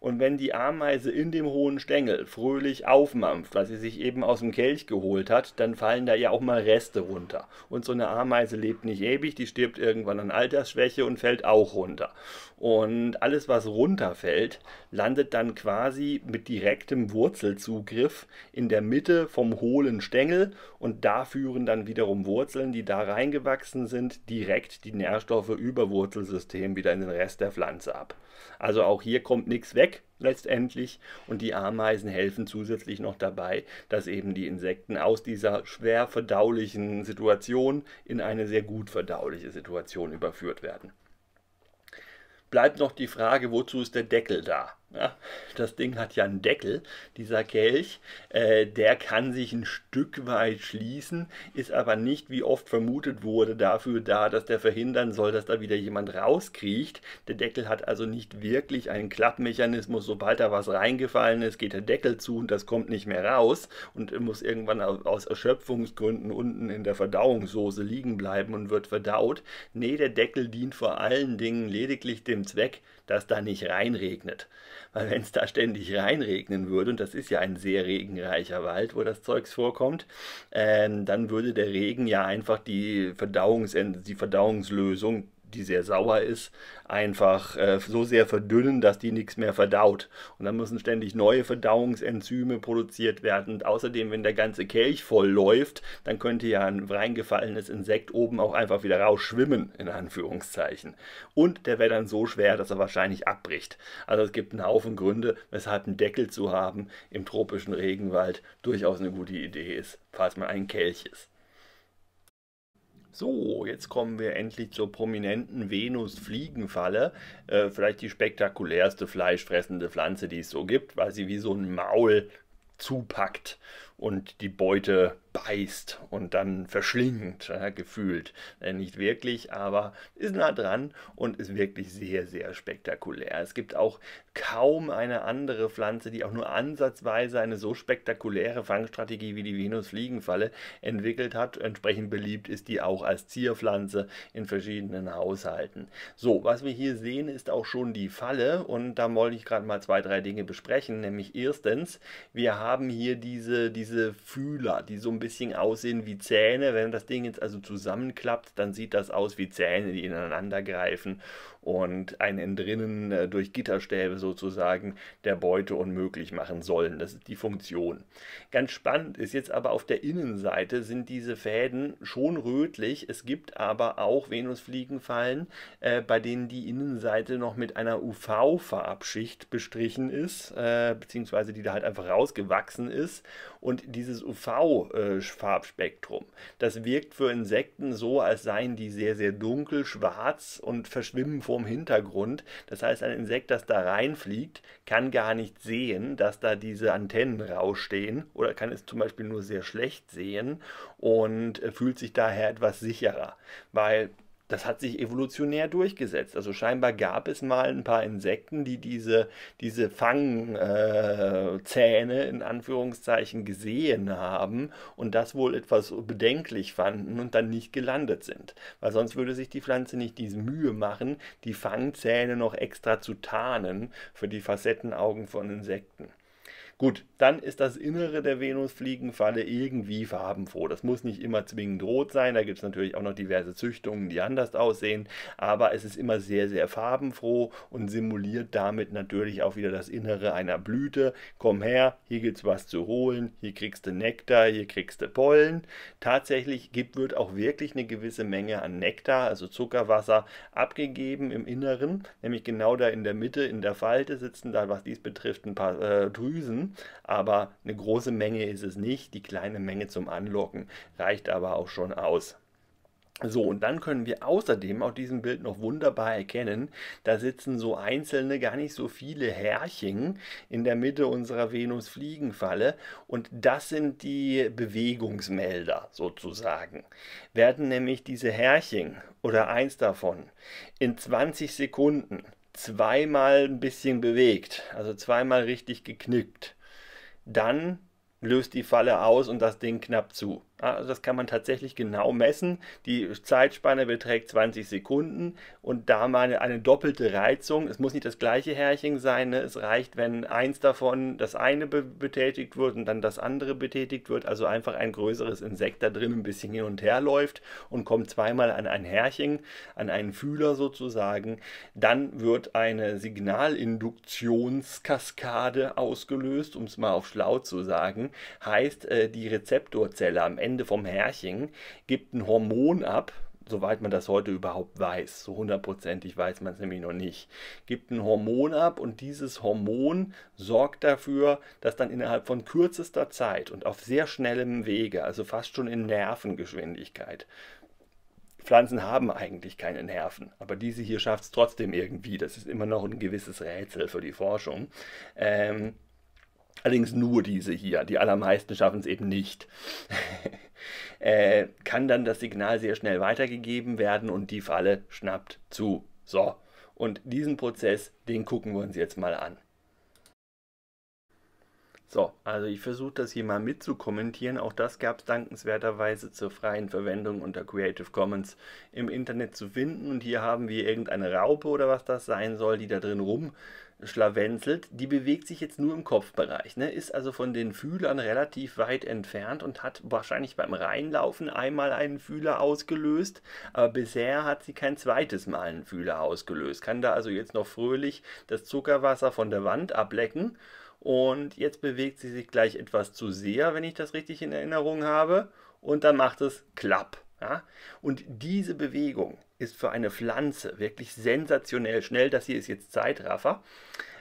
und wenn die Ameise in dem hohen Stängel fröhlich aufmampft, was sie sich eben aus dem Kelch geholt hat, dann fallen da ja auch mal Reste runter. Und so eine Ameise lebt nicht ewig, die stirbt irgendwann an Altersschwäche und fällt auch runter. Und alles, was runterfällt, landet dann quasi mit direktem Wurzelzugriff in der Mitte vom hohlen Stängel und da führen dann wiederum Wurzeln, die da reingewachsen sind, direkt die Nährstoffe über Wurzelsystem wieder in den Rest der Pflanze ab. Also auch hier kommt nichts weg letztendlich und die Ameisen helfen zusätzlich noch dabei, dass eben die Insekten aus dieser schwer verdaulichen Situation in eine sehr gut verdauliche Situation überführt werden. Bleibt noch die Frage, wozu ist der Deckel da? Ja, das Ding hat ja einen Deckel, dieser Kelch. Äh, der kann sich ein Stück weit schließen, ist aber nicht, wie oft vermutet wurde, dafür da, dass der verhindern soll, dass da wieder jemand rauskriecht. Der Deckel hat also nicht wirklich einen Klappmechanismus. Sobald da was reingefallen ist, geht der Deckel zu und das kommt nicht mehr raus und muss irgendwann aus Erschöpfungsgründen unten in der Verdauungssoße liegen bleiben und wird verdaut. Nee, der Deckel dient vor allen Dingen lediglich dem Zweck, dass da nicht reinregnet. Weil wenn es da ständig reinregnen würde, und das ist ja ein sehr regenreicher Wald, wo das Zeugs vorkommt, ähm, dann würde der Regen ja einfach die, Verdauungs die Verdauungslösung die sehr sauer ist, einfach äh, so sehr verdünnen, dass die nichts mehr verdaut. Und dann müssen ständig neue Verdauungsenzyme produziert werden. Und außerdem, wenn der ganze Kelch voll läuft, dann könnte ja ein reingefallenes Insekt oben auch einfach wieder rausschwimmen, in Anführungszeichen. Und der wäre dann so schwer, dass er wahrscheinlich abbricht. Also es gibt einen Haufen Gründe, weshalb ein Deckel zu haben im tropischen Regenwald durchaus eine gute Idee ist, falls man ein Kelch ist. So, jetzt kommen wir endlich zur prominenten Venus-Fliegenfalle. Äh, vielleicht die spektakulärste fleischfressende Pflanze, die es so gibt, weil sie wie so ein Maul zupackt und die Beute beißt und dann verschlingt, ja, äh, gefühlt. Äh, nicht wirklich, aber ist nah dran und ist wirklich sehr, sehr spektakulär. Es gibt auch kaum eine andere Pflanze, die auch nur ansatzweise eine so spektakuläre Fangstrategie wie die Venusfliegenfalle entwickelt hat. Entsprechend beliebt ist die auch als Zierpflanze in verschiedenen Haushalten. So, was wir hier sehen, ist auch schon die Falle und da wollte ich gerade mal zwei, drei Dinge besprechen. Nämlich erstens, wir haben hier diese, diese diese Fühler, die so ein bisschen aussehen wie Zähne. Wenn das Ding jetzt also zusammenklappt, dann sieht das aus wie Zähne, die ineinander greifen und ein Entrinnen äh, durch Gitterstäbe sozusagen der Beute unmöglich machen sollen. Das ist die Funktion. Ganz spannend ist jetzt aber auf der Innenseite sind diese Fäden schon rötlich. Es gibt aber auch Venusfliegenfallen, äh, bei denen die Innenseite noch mit einer UV-Farbschicht bestrichen ist, äh, beziehungsweise die da halt einfach rausgewachsen ist. Und dieses UV-Farbspektrum, das wirkt für Insekten so, als seien die sehr, sehr dunkel, schwarz und verschwimmen vor grauem Hintergrund. Das heißt, ein Insekt, das da reinfliegt, kann gar nicht sehen, dass da diese Antennen rausstehen oder kann es zum Beispiel nur sehr schlecht sehen und äh, fühlt sich daher etwas sicherer, weil das hat sich evolutionär durchgesetzt. Also scheinbar gab es mal ein paar Insekten, die diese, diese Fangzähne äh, in Anführungszeichen gesehen haben und das wohl etwas bedenklich fanden und dann nicht gelandet sind. Weil sonst würde sich die Pflanze nicht diese Mühe machen, die Fangzähne noch extra zu tarnen für die Facettenaugen von Insekten. Gut, dann ist das Innere der Venusfliegenfalle irgendwie farbenfroh. Das muss nicht immer zwingend rot sein. Da gibt es natürlich auch noch diverse Züchtungen, die anders aussehen. Aber es ist immer sehr, sehr farbenfroh und simuliert damit natürlich auch wieder das Innere einer Blüte. Komm her, hier gibt es was zu holen, hier kriegst du Nektar, hier kriegst du Pollen. Tatsächlich gibt, wird auch wirklich eine gewisse Menge an Nektar, also Zuckerwasser, abgegeben im Inneren. Nämlich genau da in der Mitte, in der Falte sitzen da, was dies betrifft, ein paar äh, Drüsen aber eine große Menge ist es nicht. Die kleine Menge zum Anlocken reicht aber auch schon aus. So, und dann können wir außerdem auf diesem Bild noch wunderbar erkennen, da sitzen so einzelne, gar nicht so viele Härchen in der Mitte unserer Venus-Fliegenfalle und das sind die Bewegungsmelder sozusagen. Werden nämlich diese Härchen oder eins davon in 20 Sekunden zweimal ein bisschen bewegt, also zweimal richtig geknickt, dann löst die Falle aus und das Ding knapp zu. Also das kann man tatsächlich genau messen. Die Zeitspanne beträgt 20 Sekunden und da mal eine, eine doppelte Reizung, es muss nicht das gleiche Härchen sein, ne? es reicht, wenn eins davon, das eine be betätigt wird und dann das andere betätigt wird, also einfach ein größeres Insekt da drin ein bisschen hin und her läuft und kommt zweimal an ein Härchen, an einen Fühler sozusagen, dann wird eine Signalinduktionskaskade ausgelöst, um es mal auf schlau zu sagen, heißt äh, die Rezeptorzelle am Ende Ende vom Herrchen, gibt ein Hormon ab, soweit man das heute überhaupt weiß, so hundertprozentig weiß man es nämlich noch nicht, gibt ein Hormon ab und dieses Hormon sorgt dafür, dass dann innerhalb von kürzester Zeit und auf sehr schnellem Wege, also fast schon in Nervengeschwindigkeit, Pflanzen haben eigentlich keine Nerven, aber diese hier schafft es trotzdem irgendwie. Das ist immer noch ein gewisses Rätsel für die Forschung. Ähm, allerdings nur diese hier, die allermeisten schaffen es eben nicht, äh, kann dann das Signal sehr schnell weitergegeben werden und die Falle schnappt zu. So, und diesen Prozess, den gucken wir uns jetzt mal an. So, also ich versuche das hier mal mitzukommentieren. Auch das gab es dankenswerterweise zur freien Verwendung unter Creative Commons im Internet zu finden. Und hier haben wir irgendeine Raupe oder was das sein soll, die da drin rum schlawenzelt, die bewegt sich jetzt nur im Kopfbereich, ne? ist also von den Fühlern relativ weit entfernt und hat wahrscheinlich beim Reinlaufen einmal einen Fühler ausgelöst, aber bisher hat sie kein zweites Mal einen Fühler ausgelöst, kann da also jetzt noch fröhlich das Zuckerwasser von der Wand ablecken und jetzt bewegt sie sich gleich etwas zu sehr, wenn ich das richtig in Erinnerung habe und dann macht es klapp. Ja? Und diese Bewegung, ist für eine Pflanze wirklich sensationell schnell. Das hier ist jetzt Zeitraffer.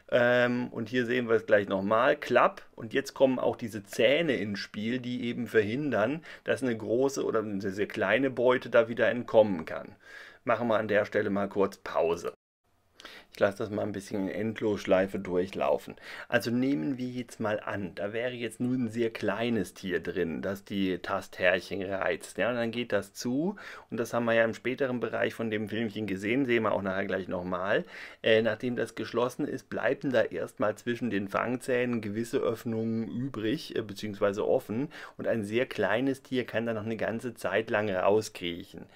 Ähm, und hier sehen wir es gleich nochmal. Klapp. Und jetzt kommen auch diese Zähne ins Spiel, die eben verhindern, dass eine große oder eine sehr kleine Beute da wieder entkommen kann. Machen wir an der Stelle mal kurz Pause. Ich lasse das mal ein bisschen in Endlosschleife durchlaufen. Also nehmen wir jetzt mal an, da wäre jetzt nur ein sehr kleines Tier drin, das die Tastherrchen reizt. Ja, dann geht das zu und das haben wir ja im späteren Bereich von dem Filmchen gesehen, sehen wir auch nachher gleich nochmal. Äh, nachdem das geschlossen ist, bleiben da erstmal zwischen den Fangzähnen gewisse Öffnungen übrig, äh, beziehungsweise offen und ein sehr kleines Tier kann da noch eine ganze Zeit lang rauskriechen.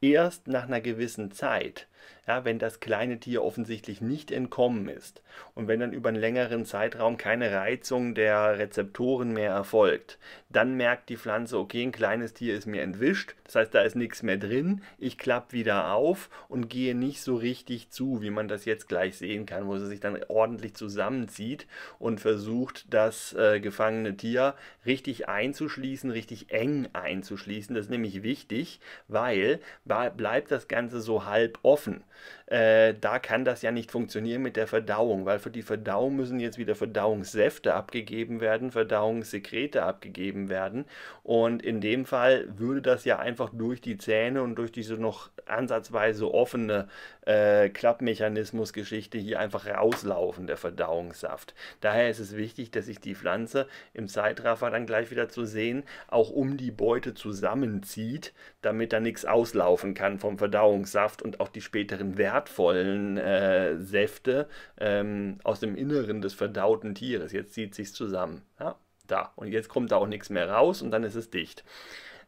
Erst nach einer gewissen Zeit ja, wenn das kleine Tier offensichtlich nicht entkommen ist und wenn dann über einen längeren Zeitraum keine Reizung der Rezeptoren mehr erfolgt, dann merkt die Pflanze, okay, ein kleines Tier ist mir entwischt das heißt, da ist nichts mehr drin. Ich klappe wieder auf und gehe nicht so richtig zu, wie man das jetzt gleich sehen kann, wo sie sich dann ordentlich zusammenzieht und versucht, das äh, gefangene Tier richtig einzuschließen, richtig eng einzuschließen. Das ist nämlich wichtig, weil bleibt das Ganze so halb offen äh, da kann das ja nicht funktionieren mit der Verdauung, weil für die Verdauung müssen jetzt wieder Verdauungssäfte abgegeben werden, Verdauungssekrete abgegeben werden. Und in dem Fall würde das ja einfach durch die Zähne und durch diese noch ansatzweise offene äh, klappmechanismus hier einfach rauslaufen, der Verdauungssaft. Daher ist es wichtig, dass sich die Pflanze im Zeitraffer dann gleich wieder zu sehen auch um die Beute zusammenzieht, damit da nichts auslaufen kann vom Verdauungssaft und auch die späteren Werte wertvollen äh, Säfte ähm, aus dem Inneren des verdauten Tieres. Jetzt zieht sich zusammen. Ja, da. Und jetzt kommt da auch nichts mehr raus und dann ist es dicht.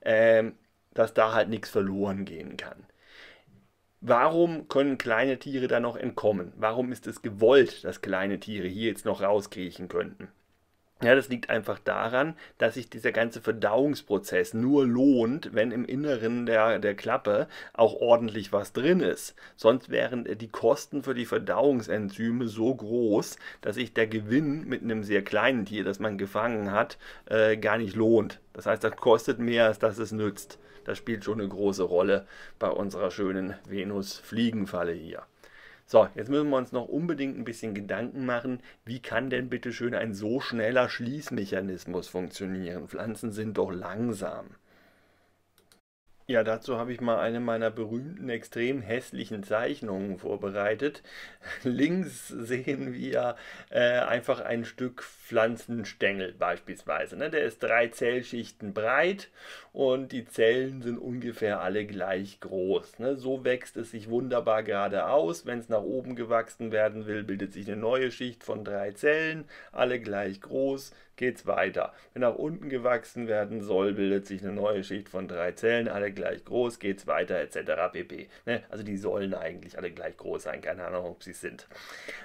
Ähm, dass da halt nichts verloren gehen kann. Warum können kleine Tiere da noch entkommen? Warum ist es gewollt, dass kleine Tiere hier jetzt noch rauskriechen könnten? Ja, das liegt einfach daran, dass sich dieser ganze Verdauungsprozess nur lohnt, wenn im Inneren der, der Klappe auch ordentlich was drin ist. Sonst wären die Kosten für die Verdauungsenzyme so groß, dass sich der Gewinn mit einem sehr kleinen Tier, das man gefangen hat, äh, gar nicht lohnt. Das heißt, das kostet mehr, als dass es nützt. Das spielt schon eine große Rolle bei unserer schönen Venus-Fliegenfalle hier. So, jetzt müssen wir uns noch unbedingt ein bisschen Gedanken machen, wie kann denn bitte schön ein so schneller Schließmechanismus funktionieren? Pflanzen sind doch langsam. Ja, dazu habe ich mal eine meiner berühmten, extrem hässlichen Zeichnungen vorbereitet. Links sehen wir äh, einfach ein Stück Pflanzenstängel beispielsweise. Ne? Der ist drei Zellschichten breit und die Zellen sind ungefähr alle gleich groß. Ne? So wächst es sich wunderbar geradeaus. Wenn es nach oben gewachsen werden will, bildet sich eine neue Schicht von drei Zellen, alle gleich groß geht es weiter. Wenn nach unten gewachsen werden soll, bildet sich eine neue Schicht von drei Zellen, alle gleich groß, geht es weiter, etc. pp. Ne? Also die sollen eigentlich alle gleich groß sein, keine Ahnung, ob sie es sind.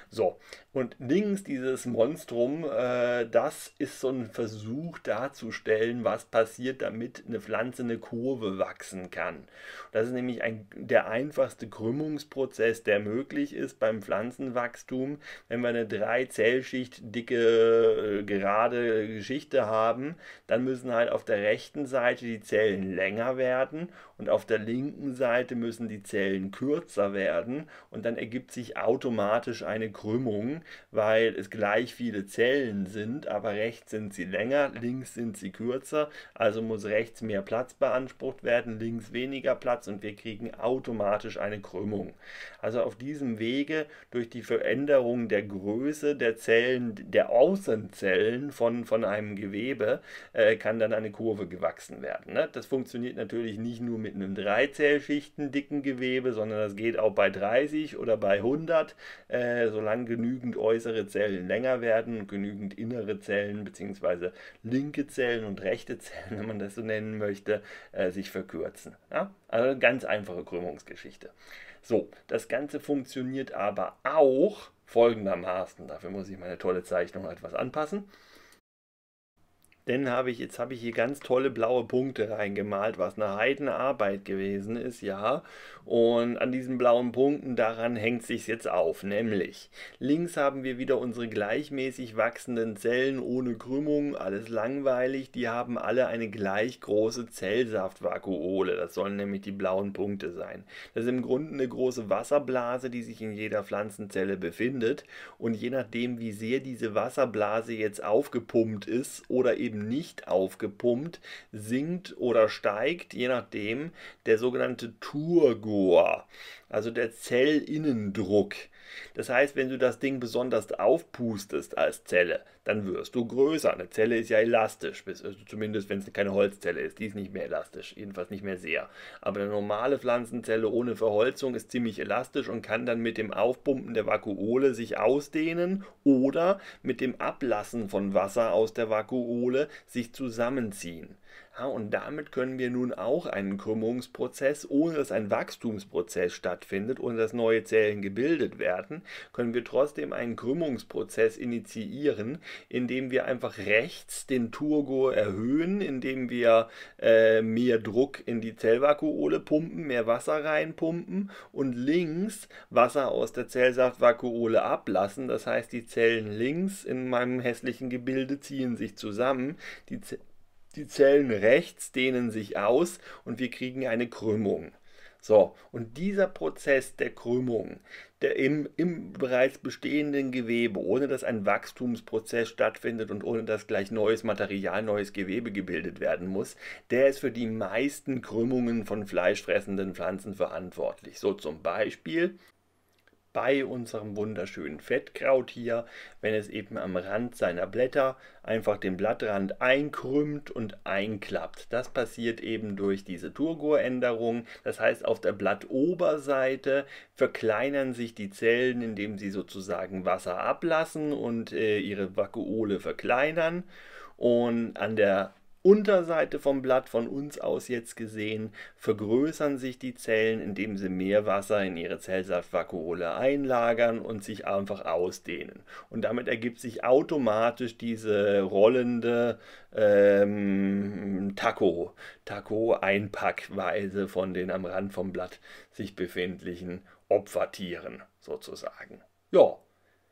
So, und links dieses Monstrum, äh, das ist so ein Versuch darzustellen, was passiert, damit eine Pflanze eine Kurve wachsen kann. Das ist nämlich ein, der einfachste Krümmungsprozess, der möglich ist beim Pflanzenwachstum, wenn wir eine drei Zellschicht dicke, äh, gerade Geschichte haben, dann müssen halt auf der rechten Seite die Zellen länger werden und auf der linken Seite müssen die Zellen kürzer werden und dann ergibt sich automatisch eine Krümmung, weil es gleich viele Zellen sind, aber rechts sind sie länger, links sind sie kürzer, also muss rechts mehr Platz beansprucht werden, links weniger Platz und wir kriegen automatisch eine Krümmung. Also auf diesem Wege durch die Veränderung der Größe der Zellen, der Außenzellen von Millionen von einem Gewebe äh, kann dann eine Kurve gewachsen werden. Ne? Das funktioniert natürlich nicht nur mit einem Dreizellschichten dicken Gewebe, sondern das geht auch bei 30 oder bei 100, äh, solange genügend äußere Zellen länger werden und genügend innere Zellen bzw. linke Zellen und rechte Zellen, wenn man das so nennen möchte, äh, sich verkürzen. Ja? Also eine ganz einfache Krümmungsgeschichte. So, das Ganze funktioniert aber auch folgendermaßen. Dafür muss ich meine tolle Zeichnung etwas anpassen. Denn habe ich, jetzt habe ich hier ganz tolle blaue Punkte reingemalt, was eine Heidenarbeit gewesen ist, ja. Und an diesen blauen Punkten, daran hängt sich jetzt auf. Nämlich, links haben wir wieder unsere gleichmäßig wachsenden Zellen ohne Krümmung, alles langweilig. Die haben alle eine gleich große Zellsaftvakuole. Das sollen nämlich die blauen Punkte sein. Das ist im Grunde eine große Wasserblase, die sich in jeder Pflanzenzelle befindet. Und je nachdem, wie sehr diese Wasserblase jetzt aufgepumpt ist oder eben eben nicht aufgepumpt, sinkt oder steigt, je nachdem, der sogenannte Turgor, also der Zellinnendruck. Das heißt, wenn du das Ding besonders aufpustest als Zelle, dann wirst du größer. Eine Zelle ist ja elastisch, also zumindest wenn es keine Holzzelle ist. Die ist nicht mehr elastisch, jedenfalls nicht mehr sehr. Aber eine normale Pflanzenzelle ohne Verholzung ist ziemlich elastisch und kann dann mit dem Aufpumpen der Vakuole sich ausdehnen oder mit dem Ablassen von Wasser aus der Vakuole sich zusammenziehen. Ja, und damit können wir nun auch einen Krümmungsprozess, ohne dass ein Wachstumsprozess stattfindet, ohne dass neue Zellen gebildet werden, können wir trotzdem einen Krümmungsprozess initiieren, indem wir einfach rechts den Turgor erhöhen, indem wir äh, mehr Druck in die Zellvakuole pumpen, mehr Wasser reinpumpen und links Wasser aus der Zellsaftvakuole ablassen. Das heißt, die Zellen links in meinem hässlichen Gebilde ziehen sich zusammen, die Z die Zellen rechts dehnen sich aus und wir kriegen eine Krümmung. So, und dieser Prozess der Krümmung, der im, im bereits bestehenden Gewebe, ohne dass ein Wachstumsprozess stattfindet und ohne dass gleich neues Material, neues Gewebe gebildet werden muss, der ist für die meisten Krümmungen von fleischfressenden Pflanzen verantwortlich. So zum Beispiel bei unserem wunderschönen Fettkraut hier, wenn es eben am Rand seiner Blätter einfach den Blattrand einkrümmt und einklappt. Das passiert eben durch diese Turgoränderung. Das heißt, auf der Blattoberseite verkleinern sich die Zellen, indem sie sozusagen Wasser ablassen und äh, ihre Vakuole verkleinern. Und an der Unterseite vom Blatt von uns aus jetzt gesehen, vergrößern sich die Zellen, indem sie mehr Wasser in ihre Zellsaftvakuole einlagern und sich einfach ausdehnen. Und damit ergibt sich automatisch diese rollende ähm, Taco, Taco-Einpackweise von den am Rand vom Blatt sich befindlichen Opfertieren sozusagen. Ja,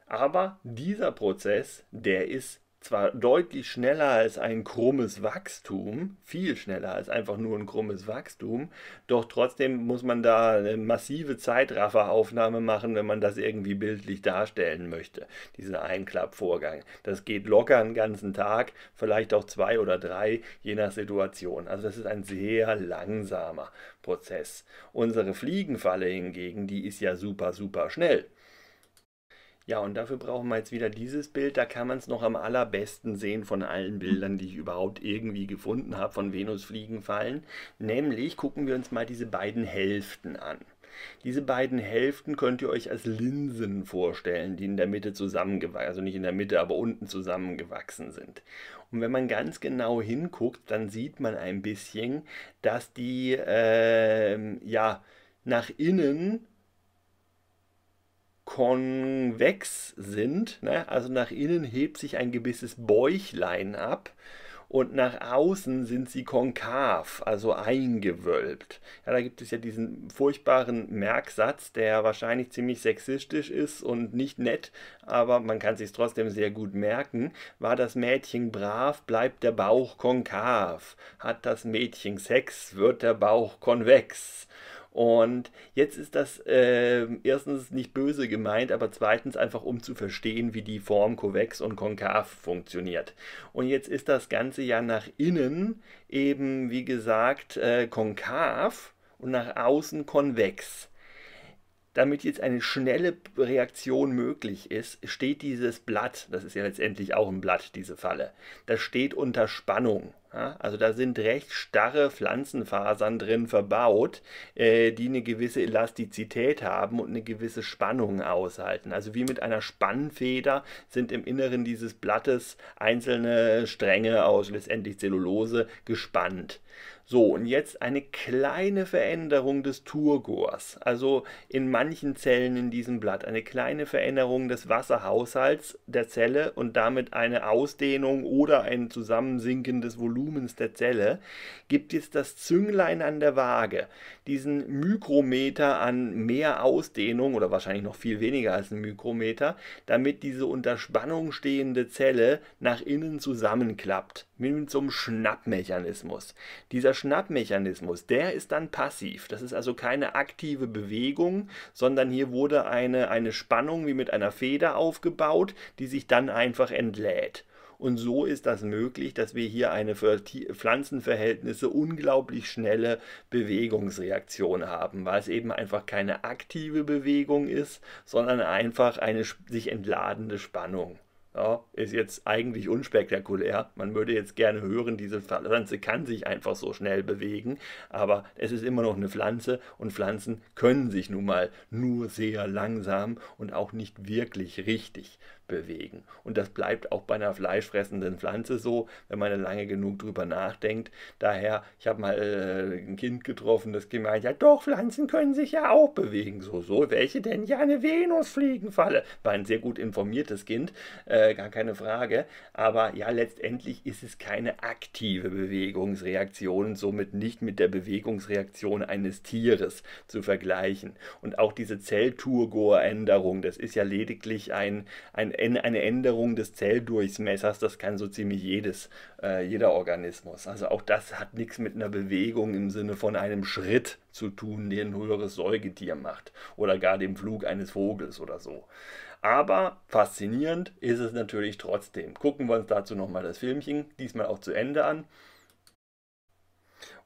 aber dieser Prozess, der ist zwar deutlich schneller als ein krummes Wachstum, viel schneller als einfach nur ein krummes Wachstum, doch trotzdem muss man da eine massive Zeitrafferaufnahme machen, wenn man das irgendwie bildlich darstellen möchte, diesen Einklappvorgang. Das geht locker einen ganzen Tag, vielleicht auch zwei oder drei, je nach Situation. Also das ist ein sehr langsamer Prozess. Unsere Fliegenfalle hingegen, die ist ja super, super schnell. Ja, und dafür brauchen wir jetzt wieder dieses Bild. Da kann man es noch am allerbesten sehen von allen Bildern, die ich überhaupt irgendwie gefunden habe von fallen. Nämlich gucken wir uns mal diese beiden Hälften an. Diese beiden Hälften könnt ihr euch als Linsen vorstellen, die in der Mitte zusammengewachsen, also nicht in der Mitte, aber unten zusammengewachsen sind. Und wenn man ganz genau hinguckt, dann sieht man ein bisschen, dass die äh, ja nach innen konvex sind. Ne? Also nach innen hebt sich ein gewisses Bäuchlein ab und nach außen sind sie konkav, also eingewölbt. Ja, da gibt es ja diesen furchtbaren Merksatz, der wahrscheinlich ziemlich sexistisch ist und nicht nett, aber man kann sich trotzdem sehr gut merken. War das Mädchen brav, bleibt der Bauch konkav. Hat das Mädchen Sex, wird der Bauch konvex. Und jetzt ist das äh, erstens nicht böse gemeint, aber zweitens einfach um zu verstehen, wie die Form konvex und konkav funktioniert. Und jetzt ist das Ganze ja nach innen eben, wie gesagt, äh, konkav und nach außen konvex. Damit jetzt eine schnelle Reaktion möglich ist, steht dieses Blatt, das ist ja letztendlich auch ein Blatt, diese Falle, das steht unter Spannung. Ja, also da sind recht starre Pflanzenfasern drin verbaut, äh, die eine gewisse Elastizität haben und eine gewisse Spannung aushalten. Also wie mit einer Spannfeder sind im Inneren dieses Blattes einzelne Stränge aus letztendlich Zellulose gespannt. So, und jetzt eine kleine Veränderung des Turgors, also in manchen Zellen in diesem Blatt, eine kleine Veränderung des Wasserhaushalts der Zelle und damit eine Ausdehnung oder ein Zusammensinken des Volumens der Zelle, gibt jetzt das Zünglein an der Waage, diesen Mikrometer an mehr Ausdehnung oder wahrscheinlich noch viel weniger als ein Mikrometer, damit diese unter Spannung stehende Zelle nach innen zusammenklappt mit so einem Schnappmechanismus. Dieser Schnappmechanismus, der ist dann passiv. Das ist also keine aktive Bewegung, sondern hier wurde eine, eine Spannung wie mit einer Feder aufgebaut, die sich dann einfach entlädt. Und so ist das möglich, dass wir hier eine für Pflanzenverhältnisse unglaublich schnelle Bewegungsreaktion haben, weil es eben einfach keine aktive Bewegung ist, sondern einfach eine sich entladende Spannung. Ja, ist jetzt eigentlich unspektakulär. Man würde jetzt gerne hören, diese Pflanze kann sich einfach so schnell bewegen, aber es ist immer noch eine Pflanze und Pflanzen können sich nun mal nur sehr langsam und auch nicht wirklich richtig bewegen. Und das bleibt auch bei einer fleischfressenden Pflanze so, wenn man lange genug drüber nachdenkt. Daher, ich habe mal äh, ein Kind getroffen, das gemeint hat, doch, Pflanzen können sich ja auch bewegen. So, so, welche denn? Ja, eine Venusfliegenfalle. War ein sehr gut informiertes Kind, äh, gar keine Frage. Aber ja, letztendlich ist es keine aktive Bewegungsreaktion, somit nicht mit der Bewegungsreaktion eines Tieres zu vergleichen. Und auch diese Zellturgo-Änderung, das ist ja lediglich ein, ein eine Änderung des Zelldurchmessers, das kann so ziemlich jedes, äh, jeder Organismus. Also auch das hat nichts mit einer Bewegung im Sinne von einem Schritt zu tun, den ein höheres Säugetier macht oder gar dem Flug eines Vogels oder so. Aber faszinierend ist es natürlich trotzdem. Gucken wir uns dazu nochmal das Filmchen, diesmal auch zu Ende an.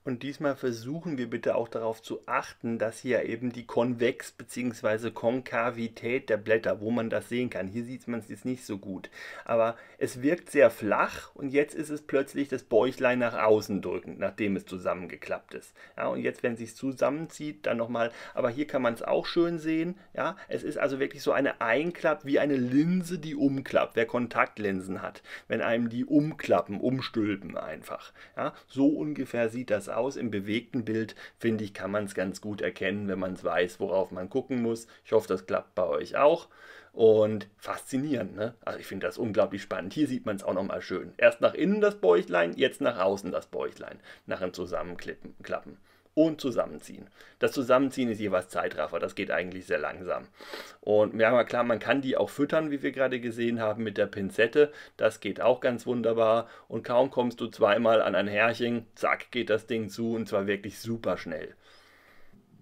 Und diesmal versuchen wir bitte auch darauf zu achten, dass hier eben die Konvex- bzw. Konkavität der Blätter, wo man das sehen kann. Hier sieht man es jetzt nicht so gut. Aber es wirkt sehr flach und jetzt ist es plötzlich das Bäuchlein nach außen drückend, nachdem es zusammengeklappt ist. Ja, und jetzt, wenn es sich zusammenzieht, dann nochmal. Aber hier kann man es auch schön sehen. Ja, es ist also wirklich so eine Einklapp wie eine Linse, die umklappt. Wer Kontaktlinsen hat, wenn einem die umklappen, umstülpen einfach. Ja, so ungefähr sieht das aus. Im bewegten Bild, finde ich, kann man es ganz gut erkennen, wenn man es weiß, worauf man gucken muss. Ich hoffe, das klappt bei euch auch. Und faszinierend, ne? Also ich finde das unglaublich spannend. Hier sieht man es auch nochmal schön. Erst nach innen das Bäuchlein, jetzt nach außen das Bäuchlein. Nach dem Zusammenklappen und zusammenziehen. Das Zusammenziehen ist jeweils Zeitraffer, das geht eigentlich sehr langsam. Und ja, mal klar, man kann die auch füttern, wie wir gerade gesehen haben, mit der Pinzette. Das geht auch ganz wunderbar. Und kaum kommst du zweimal an ein Härchen, zack, geht das Ding zu und zwar wirklich super schnell.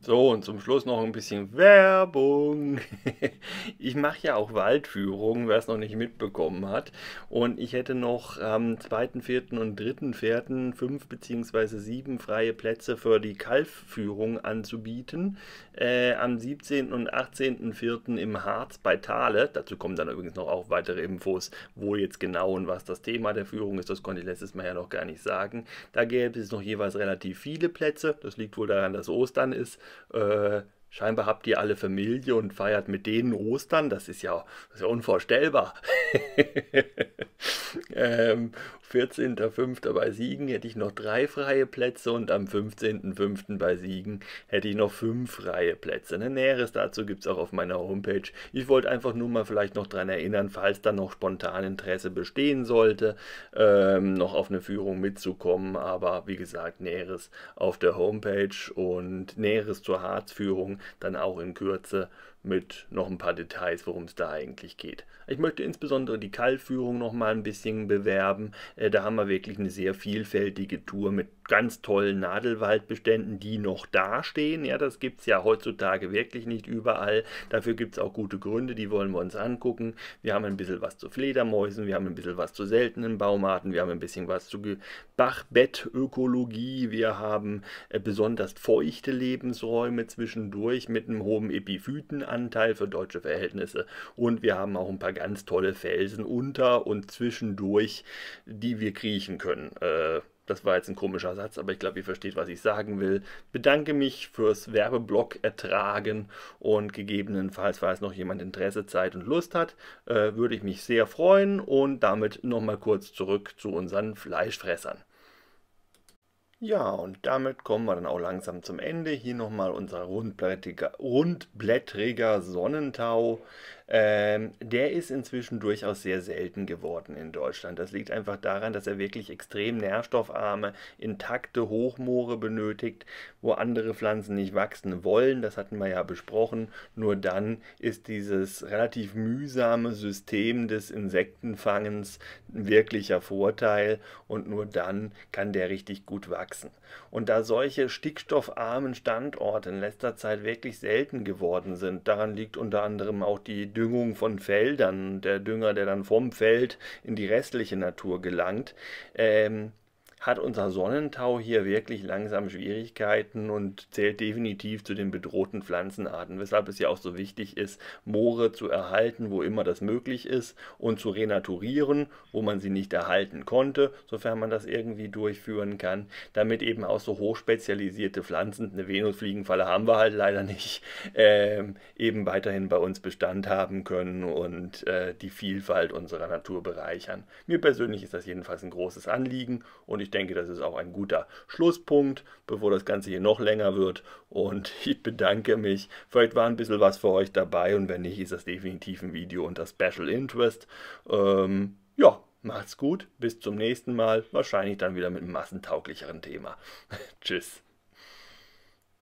So, und zum Schluss noch ein bisschen Werbung. Ich mache ja auch Waldführungen, wer es noch nicht mitbekommen hat. Und ich hätte noch am 2., 4. und 3., 4. fünf bzw. sieben freie Plätze für die Kalfführung anzubieten. Äh, am 17. und 18.4. im Harz bei Thale. Dazu kommen dann übrigens noch auch weitere Infos, wo jetzt genau und was das Thema der Führung ist. Das konnte ich letztes Mal ja noch gar nicht sagen. Da gäbe es noch jeweils relativ viele Plätze. Das liegt wohl daran, dass Ostern ist äh, scheinbar habt ihr alle Familie und feiert mit denen Ostern. Das ist ja, das ist ja unvorstellbar. ähm, 14.05. bei Siegen hätte ich noch drei freie Plätze und am 15.05. bei Siegen hätte ich noch fünf freie Plätze. Eine Näheres dazu gibt es auch auf meiner Homepage. Ich wollte einfach nur mal vielleicht noch daran erinnern, falls da noch spontan Interesse bestehen sollte, ähm, noch auf eine Führung mitzukommen. Aber wie gesagt, Näheres auf der Homepage und Näheres zur Harzführung dann auch in Kürze mit noch ein paar Details, worum es da eigentlich geht. Ich möchte insbesondere die Kallführung noch mal ein bisschen bewerben. Äh, da haben wir wirklich eine sehr vielfältige Tour mit ganz tollen Nadelwaldbeständen, die noch dastehen. Ja, das gibt es ja heutzutage wirklich nicht überall. Dafür gibt es auch gute Gründe, die wollen wir uns angucken. Wir haben ein bisschen was zu Fledermäusen, wir haben ein bisschen was zu seltenen Baumarten, wir haben ein bisschen was zu Bachbettökologie, wir haben äh, besonders feuchte Lebensräume zwischendurch mit einem hohen Epiphytenanteil. Anteil für deutsche Verhältnisse. Und wir haben auch ein paar ganz tolle Felsen unter und zwischendurch, die wir kriechen können. Äh, das war jetzt ein komischer Satz, aber ich glaube, ihr versteht, was ich sagen will. Bedanke mich fürs Werbeblock ertragen und gegebenenfalls, falls noch jemand Interesse, Zeit und Lust hat, äh, würde ich mich sehr freuen und damit nochmal kurz zurück zu unseren Fleischfressern. Ja, und damit kommen wir dann auch langsam zum Ende. Hier nochmal unser rundblättriger, rundblättriger Sonnentau. Ähm, der ist inzwischen durchaus sehr selten geworden in Deutschland. Das liegt einfach daran, dass er wirklich extrem nährstoffarme, intakte Hochmoore benötigt, wo andere Pflanzen nicht wachsen wollen. Das hatten wir ja besprochen. Nur dann ist dieses relativ mühsame System des Insektenfangens ein wirklicher Vorteil und nur dann kann der richtig gut wachsen. Und da solche stickstoffarmen Standorte in letzter Zeit wirklich selten geworden sind, daran liegt unter anderem auch die Düngung von Feldern, der Dünger, der dann vom Feld in die restliche Natur gelangt, ähm, hat unser Sonnentau hier wirklich langsam Schwierigkeiten und zählt definitiv zu den bedrohten Pflanzenarten, weshalb es ja auch so wichtig ist, Moore zu erhalten, wo immer das möglich ist, und zu renaturieren, wo man sie nicht erhalten konnte, sofern man das irgendwie durchführen kann, damit eben auch so hochspezialisierte Pflanzen, eine Venusfliegenfalle haben wir halt leider nicht, äh, eben weiterhin bei uns Bestand haben können und äh, die Vielfalt unserer Natur bereichern. Mir persönlich ist das jedenfalls ein großes Anliegen und ich ich denke, das ist auch ein guter Schlusspunkt, bevor das Ganze hier noch länger wird. Und ich bedanke mich. Vielleicht war ein bisschen was für euch dabei und wenn nicht, ist das definitiv ein Video unter Special Interest. Ähm, ja, macht's gut. Bis zum nächsten Mal. Wahrscheinlich dann wieder mit einem massentauglicheren Thema. Tschüss.